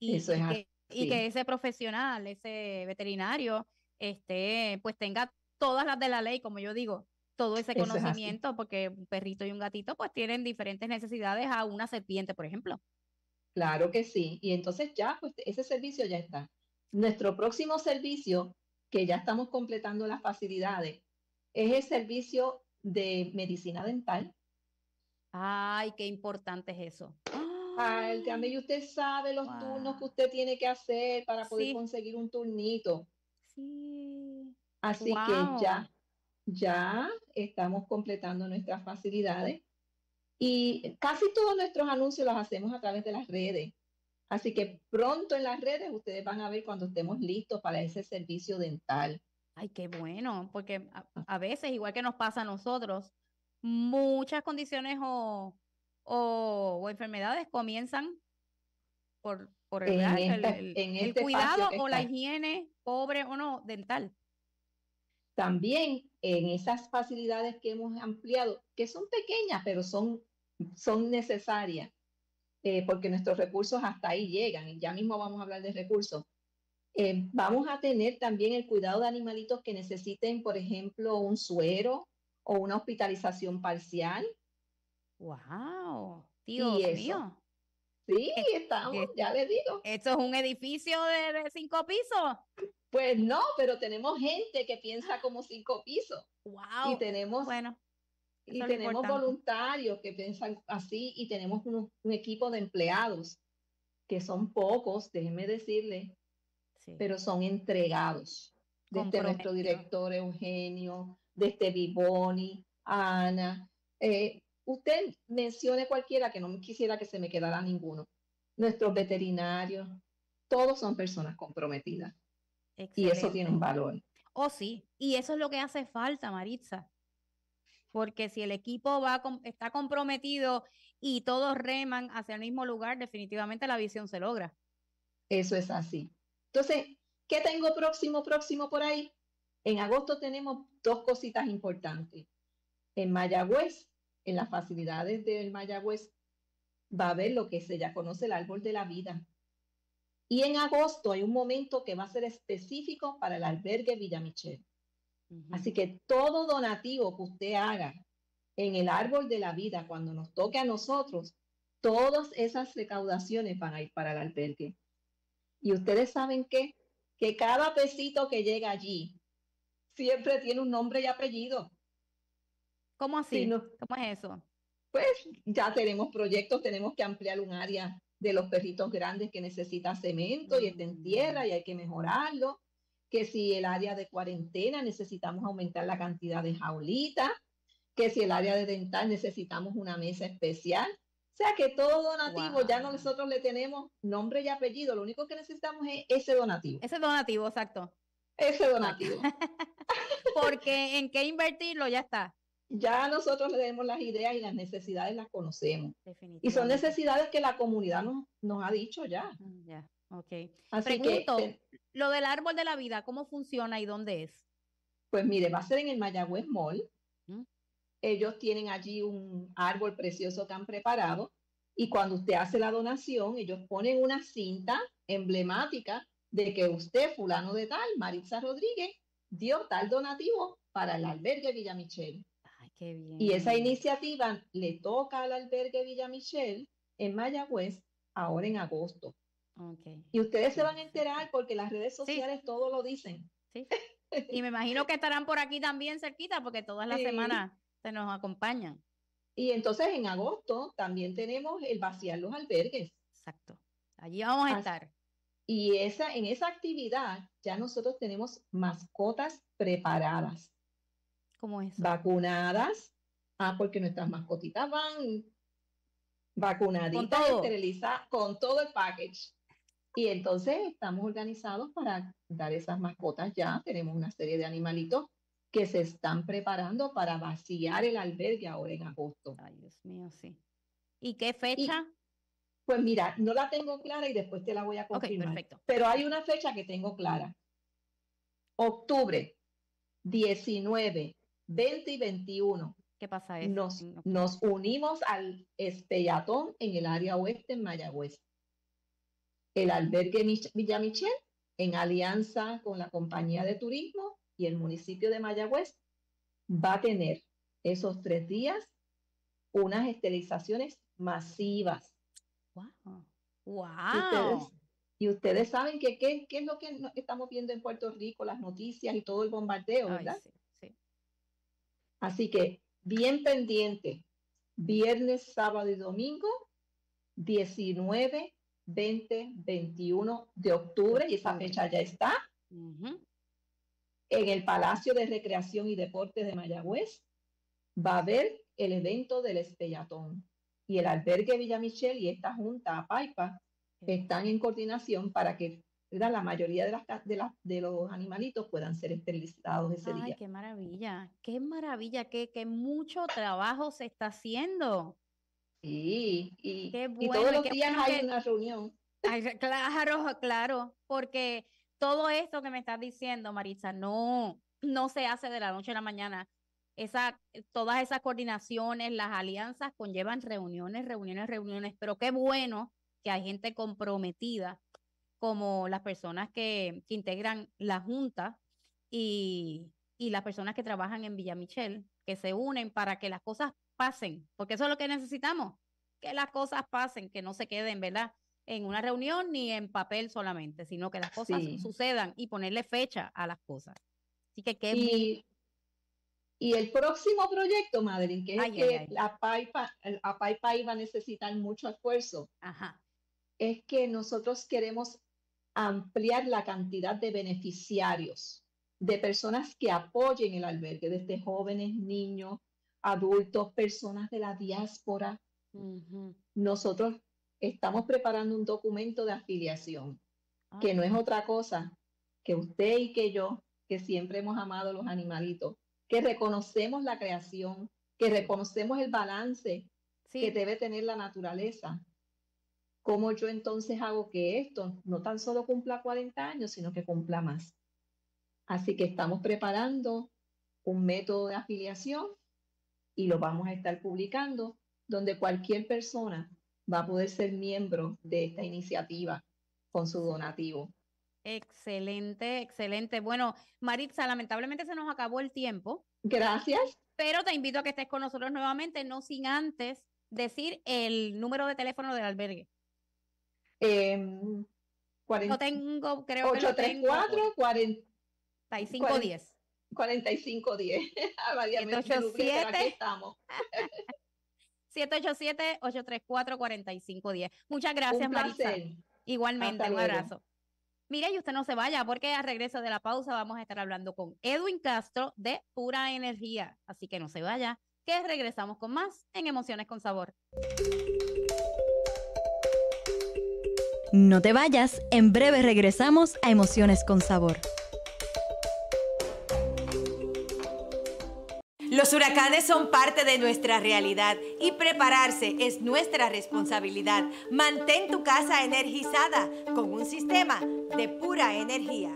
y que ese profesional, ese veterinario, este, pues tenga todas las de la ley, como yo digo, todo ese conocimiento, porque un perrito y un gatito pues tienen diferentes necesidades a una serpiente, por ejemplo. Claro que sí, y entonces ya, pues ese servicio ya está. Nuestro próximo servicio, que ya estamos completando las facilidades, es el servicio de medicina dental. Ay, qué importante es eso. Ay, y usted sabe los turnos que usted tiene que hacer para poder conseguir un turnito. Así que ya, ya estamos completando nuestras facilidades y casi todos nuestros anuncios los hacemos a través de las redes. Así que pronto en las redes ustedes van a ver cuando estemos listos para ese servicio dental. Ay, qué bueno, porque a, ah. veces, igual que nos pasa a nosotros, muchas condiciones o enfermedades comienzan por el, el, este cuidado o la higiene pobre o no dental. También en esas facilidades que hemos ampliado, que son pequeñas, pero son, son necesarias, eh, porque nuestros recursos hasta ahí llegan, ya mismo vamos a hablar de recursos. Eh, vamos a tener también el cuidado de animalitos que necesiten, por ejemplo, un suero o una hospitalización parcial. ¡Wow! Dios mío. Sí, eh, estamos, eh, ya les digo. ¿Esto es un edificio de, cinco pisos? Pues no, pero tenemos gente que piensa como cinco pisos. Wow. Y tenemos, bueno, y tenemos voluntarios que piensan así y tenemos un, equipo de empleados que son pocos, déjenme decirle, pero son entregados. Desde este nuestro director Eugenio, desde este Vivoni, Ana, eh, usted mencione cualquiera que no quisiera que se me quedara ninguno. Nuestros veterinarios, todos son personas comprometidas. Y eso tiene un valor. Oh, sí. Y eso es lo que hace falta, Maritza. Porque si el equipo va, está comprometido y todos reman hacia el mismo lugar, definitivamente la visión se logra. Eso es así. Entonces, ¿qué tengo próximo, próximo por ahí? En agosto tenemos dos cositas importantes. En Mayagüez en las facilidades del Mayagüez va a haber lo que se ya conoce el árbol de la vida. Y en agosto hay un momento que va a ser específico para el albergue Villa Michel. Así que todo donativo que usted haga en el árbol de la vida, cuando nos toque a nosotros, todas esas recaudaciones van a ir para el albergue. Y ustedes saben que cada pesito que llega allí siempre tiene un nombre y apellido. ¿Cómo así? ¿Cómo es eso? Pues ya tenemos proyectos, tenemos que ampliar un área de los perritos grandes que necesita cemento y está en mm. tierra y hay que mejorarlo, que si el área de cuarentena necesitamos aumentar la cantidad de jaulitas, que si el área de dental necesitamos una mesa especial. O sea que todo donativo, ya nosotros le tenemos nombre y apellido, lo único que necesitamos es ese donativo. Ese donativo, exacto. Ese donativo. <laughs> Porque en qué invertirlo ya está ya nosotros le demos las ideas y las necesidades las conocemos. Y son necesidades que la comunidad nos, ha dicho ya. Mm, ya, ok. Así Pregunto, lo del árbol de la vida, ¿cómo funciona y dónde es? Pues mire, va a ser en el Mayagüez Mall. Mm. Ellos tienen allí un árbol precioso que han preparado. Y cuando usted hace la donación, ellos ponen una cinta emblemática de que usted, fulano de tal, Maritza Rodríguez, dio tal donativo para el albergue Villa Michelle. Y esa iniciativa le toca al albergue Villa michelle en Mayagüez ahora en agosto. Okay. Y ustedes se van a enterar porque las redes sociales todo lo dicen. Y me imagino que estarán por aquí también cerquita porque todas las semanas se nos acompañan. Y entonces en agosto también tenemos el vaciar los albergues. Exacto. Allí vamos a estar. Y esa, en esa actividad ya nosotros tenemos mascotas preparadas. ¿Cómo es? Vacunadas. Ah, porque nuestras mascotitas van vacunaditas, ¿Con esterilizadas, con todo el package. Y entonces estamos organizados para dar esas mascotas ya. Tenemos una serie de animalitos que se están preparando para vaciar el albergue ahora en agosto. Ay, Dios mío, sí. ¿Y qué fecha? pues mira, no la tengo clara y después te la voy a confirmar. perfecto. Pero hay una fecha que tengo clara. Octubre 19, 20 y 21. ¿Qué pasa eso? Nos, nos unimos al Estellatón en el área oeste en Mayagüez. El albergue Villamichel, en alianza con la compañía de turismo y el municipio de Mayagüez, va a tener esos tres días unas esterilizaciones masivas. ¡Wow! ¡Wow! y ustedes saben que qué, es lo que estamos viendo en Puerto Rico, las noticias y todo el bombardeo, ¿verdad? Así que bien pendiente, viernes, sábado y domingo, 19, 20, 21 de octubre, y esa fecha ya está, en el Palacio de Recreación y Deportes de Mayagüez, va a haber el evento del Estellatón. Y el albergue Villa Michelle y esta junta, Paipa están en coordinación para que la mayoría de, los animalitos puedan ser esterilizados ese día. ¡Qué maravilla! ¡Qué maravilla! ¡Qué, mucho trabajo se está haciendo! Sí, y, y todos los días hay una reunión. claro, claro, porque todo esto que me estás diciendo, Marisa, no, no se hace de la noche a la mañana. todas esas coordinaciones, las alianzas conllevan reuniones, reuniones, reuniones, pero qué bueno que hay gente comprometida como las personas que, integran la Junta y, las personas que trabajan en Villa que se unen para que las cosas pasen, porque eso es lo que necesitamos, que las cosas pasen, que no se queden, ¿verdad? En una reunión ni en papel solamente, sino que las cosas sucedan y ponerle fecha a las cosas. Así que qué y, y el próximo proyecto, Madrid, que es que la PAIPA, iba a necesitar mucho esfuerzo. Ajá. Es que nosotros queremos ampliar la cantidad de beneficiarios, de personas que apoyen el albergue, desde jóvenes, niños, adultos, personas de la diáspora. Nosotros estamos preparando un documento de afiliación, ah. que no es otra cosa que usted y que yo, que siempre hemos amado los animalitos, que reconocemos la creación, que reconocemos el balance que debe tener la naturaleza ¿Cómo yo entonces hago que esto no tan solo cumpla 40 años, sino que cumpla más? Así que estamos preparando un método de afiliación y lo vamos a estar publicando, donde cualquier persona va a poder ser miembro de esta iniciativa con su donativo. Excelente, excelente. Bueno, Maritza, lamentablemente se nos acabó el tiempo. Gracias. Pero te invito a que estés con nosotros nuevamente, no sin antes decir el número de teléfono del albergue. Eh, tengo, creo que 834 4510. 4510. estamos. 787-834-4510. <laughs> Muchas gracias, Marisa. Igualmente, un abrazo. Mire, y usted no se vaya, porque al regreso de la pausa vamos a estar hablando con Edwin Castro de Pura Energía. Así que no se vaya, que regresamos con más en Emociones con Sabor. No te vayas, en breve regresamos a Emociones con Sabor. Los huracanes son parte de nuestra realidad y prepararse es nuestra responsabilidad. Mantén tu casa energizada con un sistema de pura energía.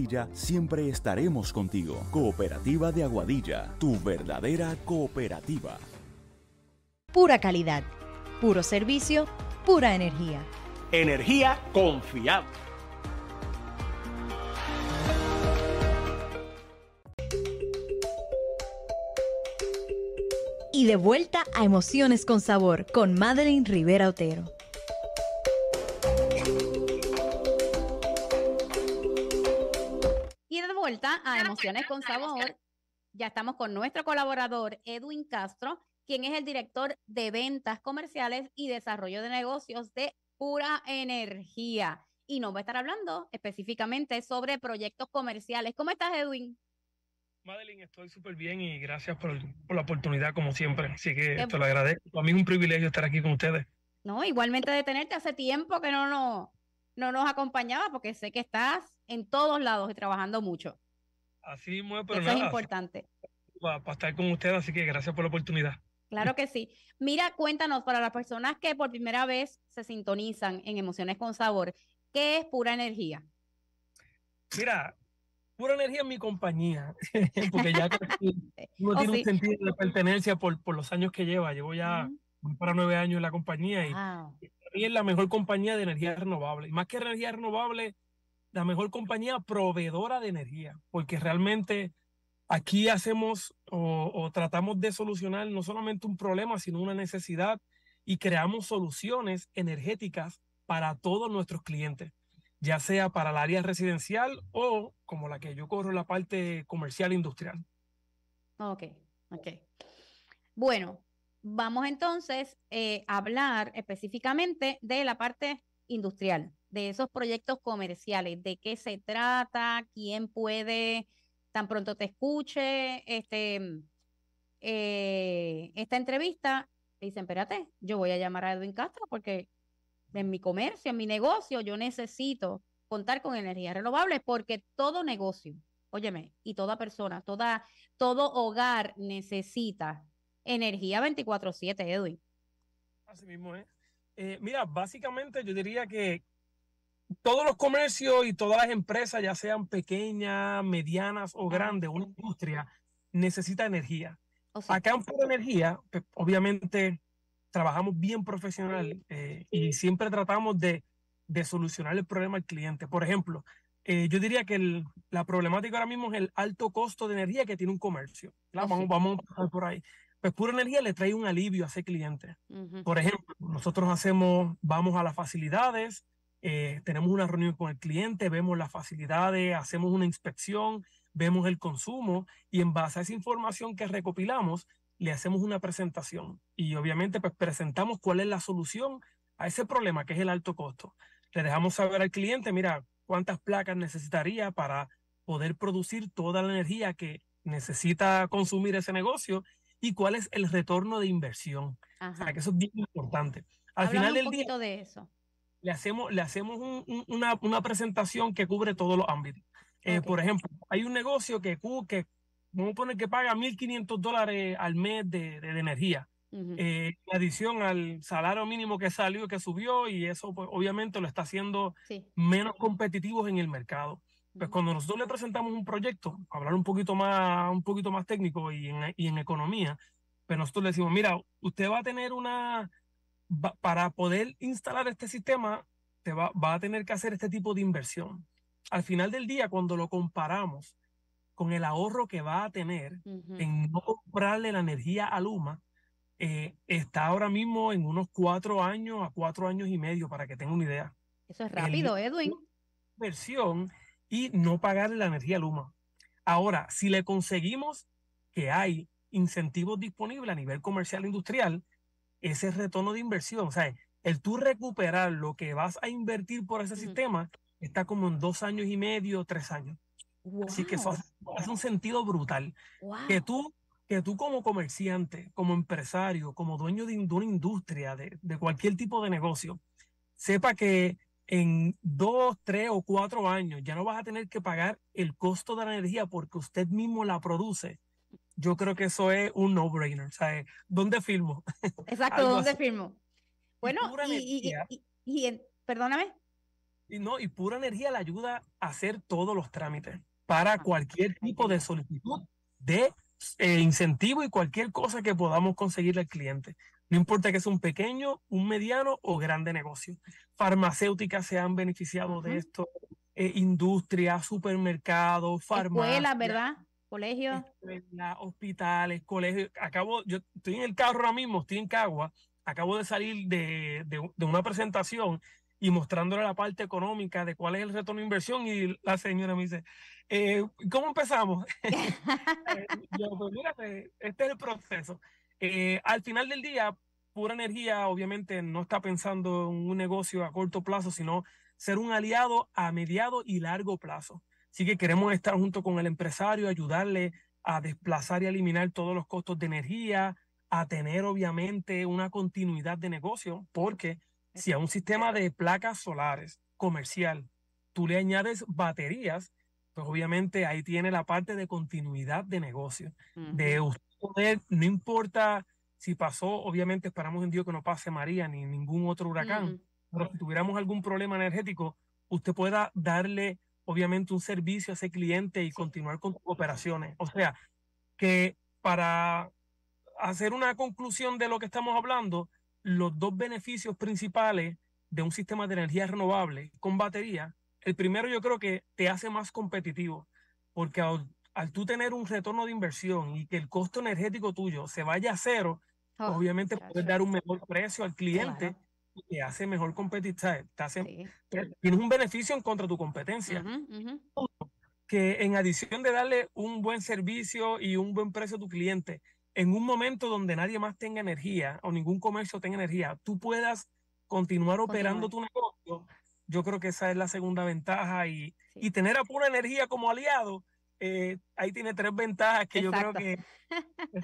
siempre estaremos contigo. Cooperativa de Aguadilla, tu verdadera cooperativa. Pura calidad, puro servicio, pura energía. Energía confiable. Y de vuelta a Emociones con Sabor con Madeline Rivera Otero. a Emociones con Sabor, ya estamos con nuestro colaborador Edwin Castro, quien es el director de ventas comerciales y desarrollo de negocios de Pura Energía. Y nos va a estar hablando específicamente sobre proyectos comerciales. ¿Cómo estás, Edwin? Madeline, estoy súper bien y gracias por, la oportunidad, como siempre. Así que te lo agradezco. A mí es un privilegio estar aquí con ustedes. No, igualmente de tenerte. Hace tiempo que no, no, no nos acompañaba porque sé que estás en todos lados y trabajando mucho. Así mueve pero es importante. Para, estar con ustedes, así que gracias por la oportunidad. Claro que sí. Mira, cuéntanos, para las personas que por primera vez se sintonizan en Emociones con Sabor, ¿qué es pura energía? Mira, pura energía es mi compañía, <laughs> porque ya uno <laughs> tiene un sentido de pertenencia por, los años que lleva. Llevo ya para nueve años en la compañía y, es la mejor compañía de energía renovable. más que energía renovable, la mejor compañía proveedora de energía, porque realmente aquí hacemos o, tratamos de solucionar no solamente un problema, sino una necesidad y creamos soluciones energéticas para todos nuestros clientes, ya sea para el área residencial o como la que yo corro, la parte comercial e industrial. Ok, ok. Bueno, vamos entonces eh, a hablar específicamente de la parte industrial de esos proyectos comerciales, de qué se trata, quién puede, tan pronto te escuche este, mm, eh, esta entrevista, te dicen, espérate, yo voy a llamar a Edwin Castro porque en mi comercio, en mi negocio, yo necesito contar con energías renovables porque todo negocio, óyeme, y toda persona, toda, todo hogar necesita energía 24/7, Edwin. Así mismo Eh, mira, básicamente yo diría que, todos los comercios y todas las empresas, ya sean pequeñas, medianas o grandes, una industria necesita energía. Acá en Pura Energía, pues, obviamente trabajamos bien profesional eh, y siempre tratamos de, solucionar el problema al cliente. Por ejemplo, eh, yo diría que la problemática ahora mismo es el alto costo de energía que tiene un comercio. Vamos, vamos por ahí. Pues Pura Energía le trae un alivio a ese cliente. Por ejemplo, nosotros hacemos, vamos a las facilidades, eh, tenemos una reunión con el cliente, vemos las facilidades, hacemos una inspección, vemos el consumo y en base a esa información que recopilamos, le hacemos una presentación y obviamente pues presentamos cuál es la solución a ese problema que es el alto costo. Le dejamos saber al cliente, mira, cuántas placas necesitaría para poder producir toda la energía que necesita consumir ese negocio y cuál es el retorno de inversión. O sea, que eso es bien importante. Al final del un día, de eso le hacemos, le hacemos una, una, presentación que cubre todos los ámbitos. Eh, por ejemplo, hay un negocio que, que vamos a poner que paga 1.500 dólares al mes de, de, energía. Eh, en adición al salario mínimo que salió, que subió, y eso pues, obviamente lo está haciendo menos competitivos en el mercado. Pues cuando nosotros le presentamos un proyecto, hablar un poquito más, un poquito más técnico y en, y en economía, pero pues, nosotros le decimos, mira, usted va a tener una, para poder instalar este sistema, te va, a tener que hacer este tipo de inversión. Al final del día, cuando lo comparamos con el ahorro que va a tener en no comprarle la energía a Luma, eh, está ahora mismo en unos cuatro años a cuatro años y medio, para que tenga una idea. Eso es rápido, Edwin. Inversión y no pagarle la energía a Luma. Ahora, si le conseguimos que hay incentivos disponibles a nivel comercial e industrial, ese retorno de inversión. O sea, el tú recuperar lo que vas a invertir por ese sistema está como en dos años y medio, tres años. Así que eso hace, un sentido brutal. Que, tú, que tú como comerciante, como empresario, como dueño de, una industria, de, de, cualquier tipo de negocio, sepa que en dos, tres o cuatro años ya no vas a tener que pagar el costo de la energía porque usted mismo la produce yo creo que eso es un no-brainer. O ¿dónde firmo? <laughs> Exacto, ¿dónde firmo? Bueno, y, y, perdóname. Y no, y pura energía le ayuda a hacer todos los trámites para ah, cualquier tipo de solicitud de eh, incentivo y cualquier cosa que podamos conseguirle al cliente. No importa que sea un pequeño, un mediano o grande negocio. Farmacéuticas se han beneficiado de esto, eh, industria, supermercados, farmacias. ¿verdad? colegios. hospitales, colegios. Acabo, yo estoy en el carro ahora mismo, estoy en Cagua, acabo de salir de, de, una presentación y mostrándole la parte económica de cuál es el retorno de inversión y la señora me dice, eh, ¿cómo empezamos? <laughs> Eh, pues, este, este es el proceso. Eh, al final del día, Pura Energía obviamente no está pensando en un negocio a corto plazo, sino ser un aliado a mediado y largo plazo. Así que queremos estar junto con el empresario, ayudarle a desplazar y eliminar todos los costos de energía, a tener obviamente una continuidad de negocio, porque si a un sistema de placas solares comercial tú le añades baterías, pues obviamente ahí tiene la parte de continuidad de negocio. De usted poder, no importa si pasó, obviamente esperamos en Dios que no pase María ni ningún otro huracán, pero si tuviéramos algún problema energético, usted pueda darle obviamente un servicio a ese cliente y continuar con tus operaciones. O sea, que para hacer una conclusión de lo que estamos hablando, los dos beneficios principales de un sistema de energía renovable con batería, el primero yo creo que te hace más competitivo, porque al, tú tener un retorno de inversión y que el costo energético tuyo se vaya a cero, ah, obviamente puedes dar un mejor precio al cliente que hace mejor competitividad, tienes un beneficio en contra de tu competencia. Que en adición de darle un buen servicio y un buen precio a tu cliente, en un momento donde nadie más tenga energía o ningún comercio tenga energía, tú puedas continuar operando tu negocio, yo creo que esa es la segunda ventaja y, tener a pura energía como aliado. Eh, ahí tiene tres ventajas que yo creo que es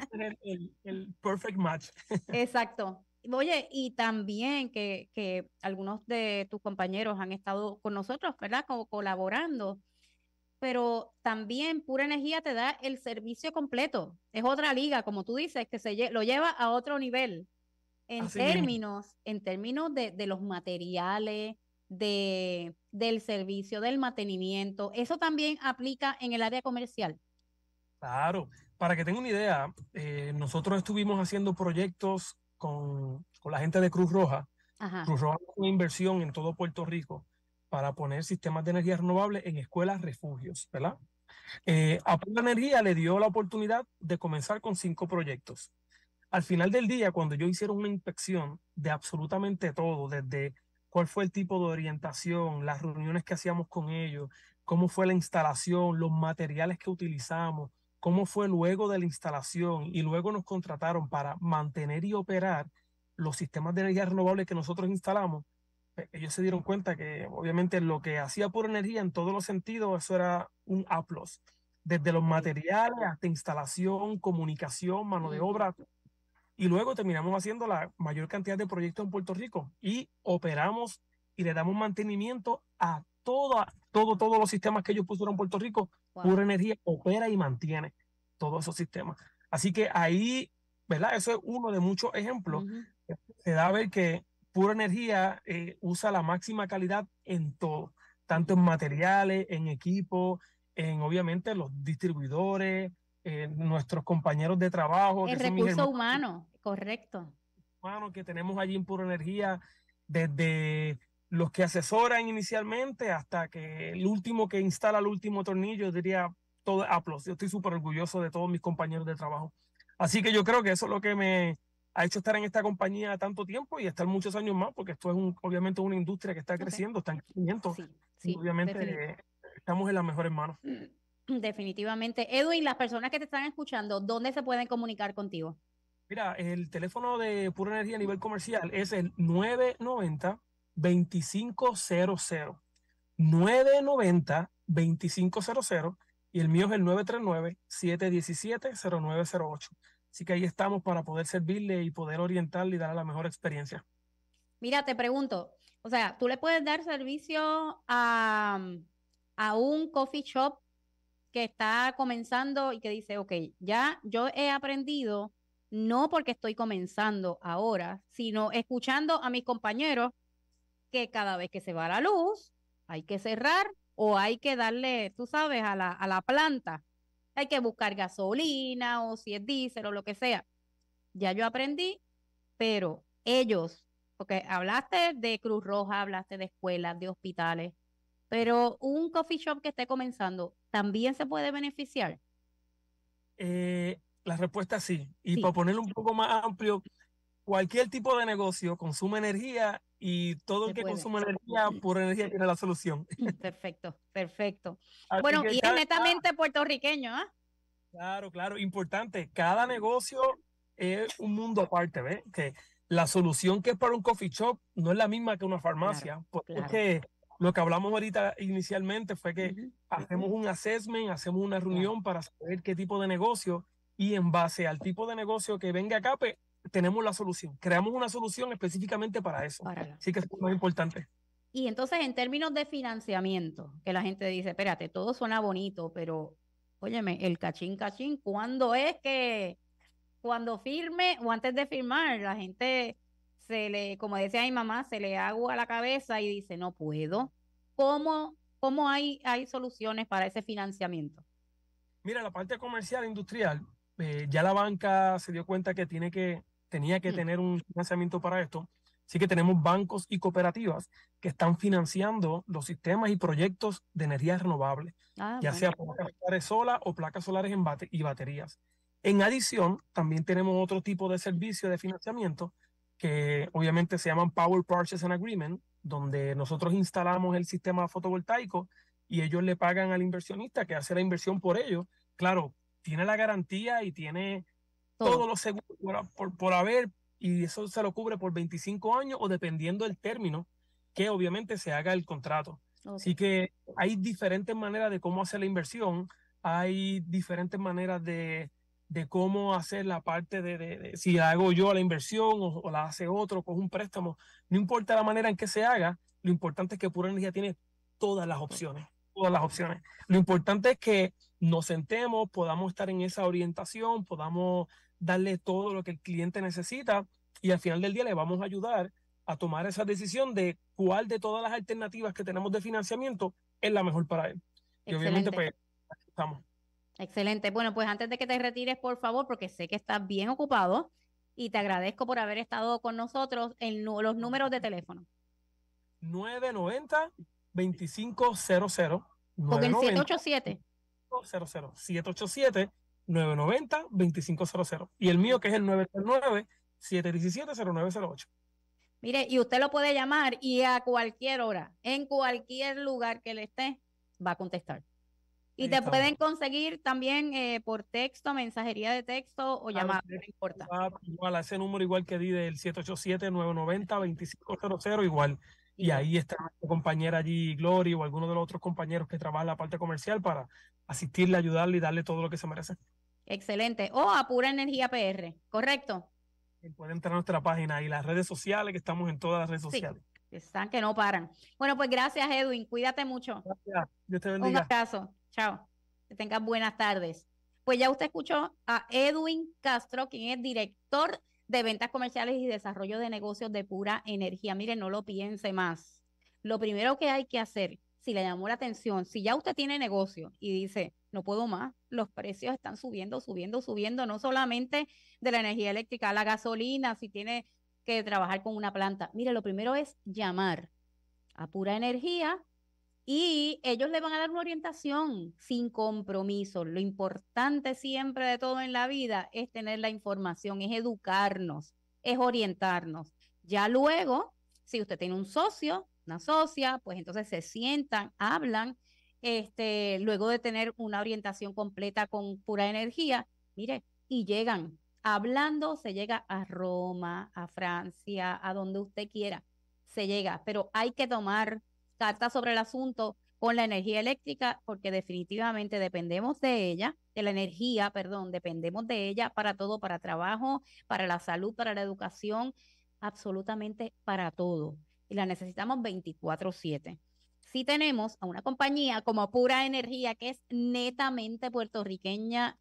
el perfect match. <laughs> Exacto, Oye, y también que, algunos de tus compañeros han estado con nosotros, ¿verdad? colaborando, pero también Pura Energía te da el servicio completo. Es otra liga, como tú dices, que se lo lleva a otro nivel en términos, en términos de, los materiales, de, del servicio, del mantenimiento. Eso también aplica en el área comercial. Claro, para que tenga una idea, eh, nosotros estuvimos haciendo proyectos con, la gente de Cruz Roja. Cruz Roja una inversión en todo Puerto Rico para poner sistemas de energía renovable en escuelas refugios, ¿verdad? Eh, a Puebla Energía le dio la oportunidad de comenzar con cinco proyectos. Al final del día, cuando yo hicieron una inspección de absolutamente todo, desde cuál fue el tipo de orientación, las reuniones que hacíamos con ellos, cómo fue la instalación, los materiales que utilizamos, cómo fue luego de la instalación y luego nos contrataron para mantener y operar los sistemas de energía renovable que nosotros instalamos, pues, ellos se dieron cuenta que obviamente lo que hacía por energía en todos los sentidos, eso era un aplos desde los materiales hasta instalación, comunicación, mano de obra. Y luego terminamos haciendo la mayor cantidad de proyectos en Puerto Rico y operamos y le damos mantenimiento a todo, todos los sistemas que ellos pusieron en Puerto Rico Pura energía opera y mantiene todos esos sistemas. Así que ahí, ¿verdad? Eso es uno de muchos ejemplos. Se da a ver que pura energía eh, usa la máxima calidad en todo, tanto en materiales, en equipo, en obviamente los distribuidores, en nuestros compañeros de trabajo. El recurso humano, correcto. Humano que tenemos allí en pura energía, desde los que asesoran inicialmente hasta que el último que instala el último tornillo, diría todo Aplos. Yo estoy súper orgulloso de todos mis compañeros de trabajo. Así que yo creo que eso es lo que me ha hecho estar en esta compañía tanto tiempo y estar muchos años más, porque esto es un, obviamente una industria que está creciendo, está creciendo obviamente estamos en las mejores manos. <clears throat> Definitivamente. Edwin, las personas que te están escuchando, ¿dónde se pueden comunicar contigo? Mira, el teléfono de Pura Energía a nivel comercial es el 990 2500. 990-2500 y el mío es el 939-717-0908. Así que ahí estamos para poder servirle y poder orientarle y darle la mejor experiencia. Mira, te pregunto, o sea, ¿tú le puedes dar servicio a, a un coffee shop que está comenzando y que dice, ok, ya yo he aprendido, no porque estoy comenzando ahora, sino escuchando a mis compañeros que cada vez que se va la luz hay que cerrar o hay que darle, tú sabes, a la, a la planta. Hay que buscar gasolina o si es diésel o lo que sea. Ya yo aprendí, pero ellos, porque hablaste de Cruz Roja, hablaste de escuelas, de hospitales, pero un coffee shop que esté comenzando, ¿también se puede beneficiar? Eh, la respuesta sí. Y para ponerlo un poco más amplio, cualquier tipo de negocio consume energía y todo el que consume energía, por energía tiene la solución. <laughs> Perfecto, perfecto. bueno, y es netamente puertorriqueño, ¿ah? Claro, claro, importante. Cada negocio es un mundo aparte, ¿ves? Que la solución que es para un coffee shop no es la misma que una farmacia, porque lo que hablamos ahorita inicialmente fue que hacemos un assessment, hacemos una reunión para saber qué tipo de negocio y en base al tipo de negocio que venga acá, pues, tenemos la solución. Creamos una solución específicamente para eso. Así que es muy importante. Y entonces, en términos de financiamiento, que la gente dice, espérate, todo suena bonito, pero óyeme, el cachín cachín, ¿cuándo es que cuando firme o antes de firmar, la gente se le, como decía mi mamá, se le agua la cabeza y dice, no puedo. ¿Cómo, cómo hay, hay soluciones para ese financiamiento? Mira, la parte comercial, industrial, eh, ya la banca se dio cuenta que tiene que tenía que tener un financiamiento para esto. Así que tenemos bancos y cooperativas que están financiando los sistemas y proyectos de energía renovable, ah, ya sea placas solares solas o placas solares en y baterías. En adición, también tenemos otro tipo de servicio de financiamiento que obviamente se llaman Power Purchase and Agreement, donde nosotros instalamos el sistema fotovoltaico y ellos le pagan al inversionista que hace la inversión por ellos. Claro, tiene la garantía y tiene todo. todos los seguros por, por, haber, y eso se lo cubre por 25 años o dependiendo del término que obviamente se haga el contrato. Así que hay diferentes maneras de cómo hacer la inversión, hay diferentes maneras de, de cómo hacer la parte de, si hago yo la inversión o, o la hace otro con un préstamo. No importa la manera en que se haga, lo importante es que Pura Energía tiene todas las opciones, todas las opciones. Lo importante es que nos sentemos, podamos estar en esa orientación, podamos darle todo lo que el cliente necesita y al final del día le vamos a ayudar a tomar esa decisión de cuál de todas las alternativas que tenemos de financiamiento es la mejor para él. Y obviamente pues estamos. Excelente. Bueno, pues antes de que te retires, por favor, porque sé que estás bien ocupado y te agradezco por haber estado con nosotros en los números de teléfono. 990 2500 Porque el 787. 787 990-2500. Y el mío que es el 939-717-0908. Mire, y usted lo puede llamar y a cualquier hora, en cualquier lugar que le esté, va a contestar. Y te pueden conseguir también eh, por texto, mensajería de texto o llamada, no importa. Igual a ese número igual que di del 787-990-2500, igual. Y ahí está nuestra compañera allí, Gloria, o alguno de los otros compañeros que trabaja en la parte comercial para asistirle, ayudarle y darle todo lo que se merece. Excelente. O oh, a Pura Energía PR, ¿correcto? Eh, pueden entrar a nuestra página y las redes sociales, que estamos en todas las redes sí, sociales. Están que no paran. Bueno, pues gracias, Edwin. Cuídate mucho. Gracias. Dios te bendiga. Un abrazo. Chao. Que tengas buenas tardes. Pues ya usted escuchó a Edwin Castro, quien es director de ventas comerciales y desarrollo de negocios de pura energía. Mire, no lo piense más. Lo primero que hay que hacer si le llamó la atención, si ya usted tiene negocio y dice, no puedo más, los precios están subiendo, subiendo, subiendo, no solamente de la energía eléctrica, a la gasolina, si tiene que trabajar con una planta. Mire, lo primero es llamar a pura energía y ellos le van a dar una orientación sin compromiso. Lo importante siempre de todo en la vida es tener la información, es educarnos, es orientarnos. Ya luego, si usted tiene un socio, una socia, pues entonces se sientan, hablan, este, luego de tener una orientación completa con pura energía, mire, y llegan. Hablando se llega a Roma, a Francia, a donde usted quiera, se llega, pero hay que tomar cartas sobre el asunto con la energía eléctrica porque definitivamente dependemos de ella, de la energía, perdón, dependemos de ella para todo, para trabajo, para la salud, para la educación, absolutamente para todo y la necesitamos 24/7. Si tenemos a una compañía como Pura Energía, que es netamente puertorriqueña,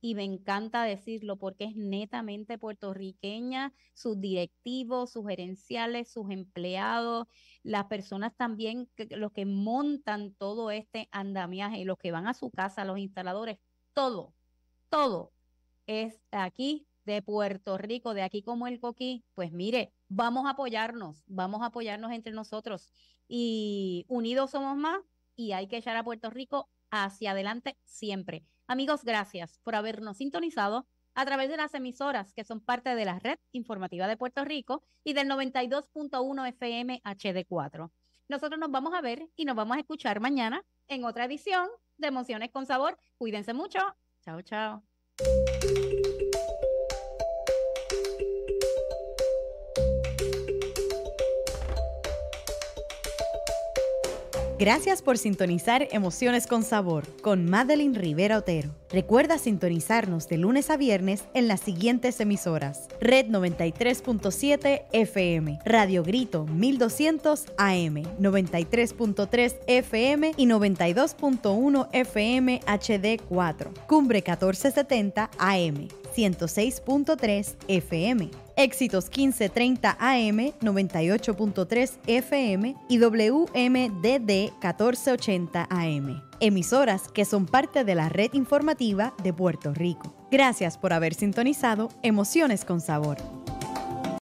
y me encanta decirlo porque es netamente puertorriqueña, sus directivos, sus gerenciales, sus empleados, las personas también, que, los que montan todo este andamiaje, los que van a su casa, los instaladores, todo, todo es aquí de Puerto Rico, de aquí como el coquí, pues mire, vamos a apoyarnos, vamos a apoyarnos entre nosotros y unidos somos más y hay que echar a Puerto Rico hacia adelante siempre. Amigos, gracias por habernos sintonizado a través de las emisoras que son parte de la red informativa de Puerto Rico y del 92.1 FM HD4. Nosotros nos vamos a ver y nos vamos a escuchar mañana en otra edición de Emociones con Sabor. Cuídense mucho. Chao, chao. Gracias por sintonizar Emociones con Sabor con Madeline Rivera Otero. Recuerda sintonizarnos de lunes a viernes en las siguientes emisoras. Red 93.7 FM, Radio Grito 1200 AM, 93.3 FM y 92.1 FM HD4, Cumbre 1470 AM, 106.3 FM. Éxitos 1530 AM, 98.3 FM y WMDD 1480 AM. Emisoras que son parte de la red informativa de Puerto Rico. Gracias por haber sintonizado Emociones con Sabor.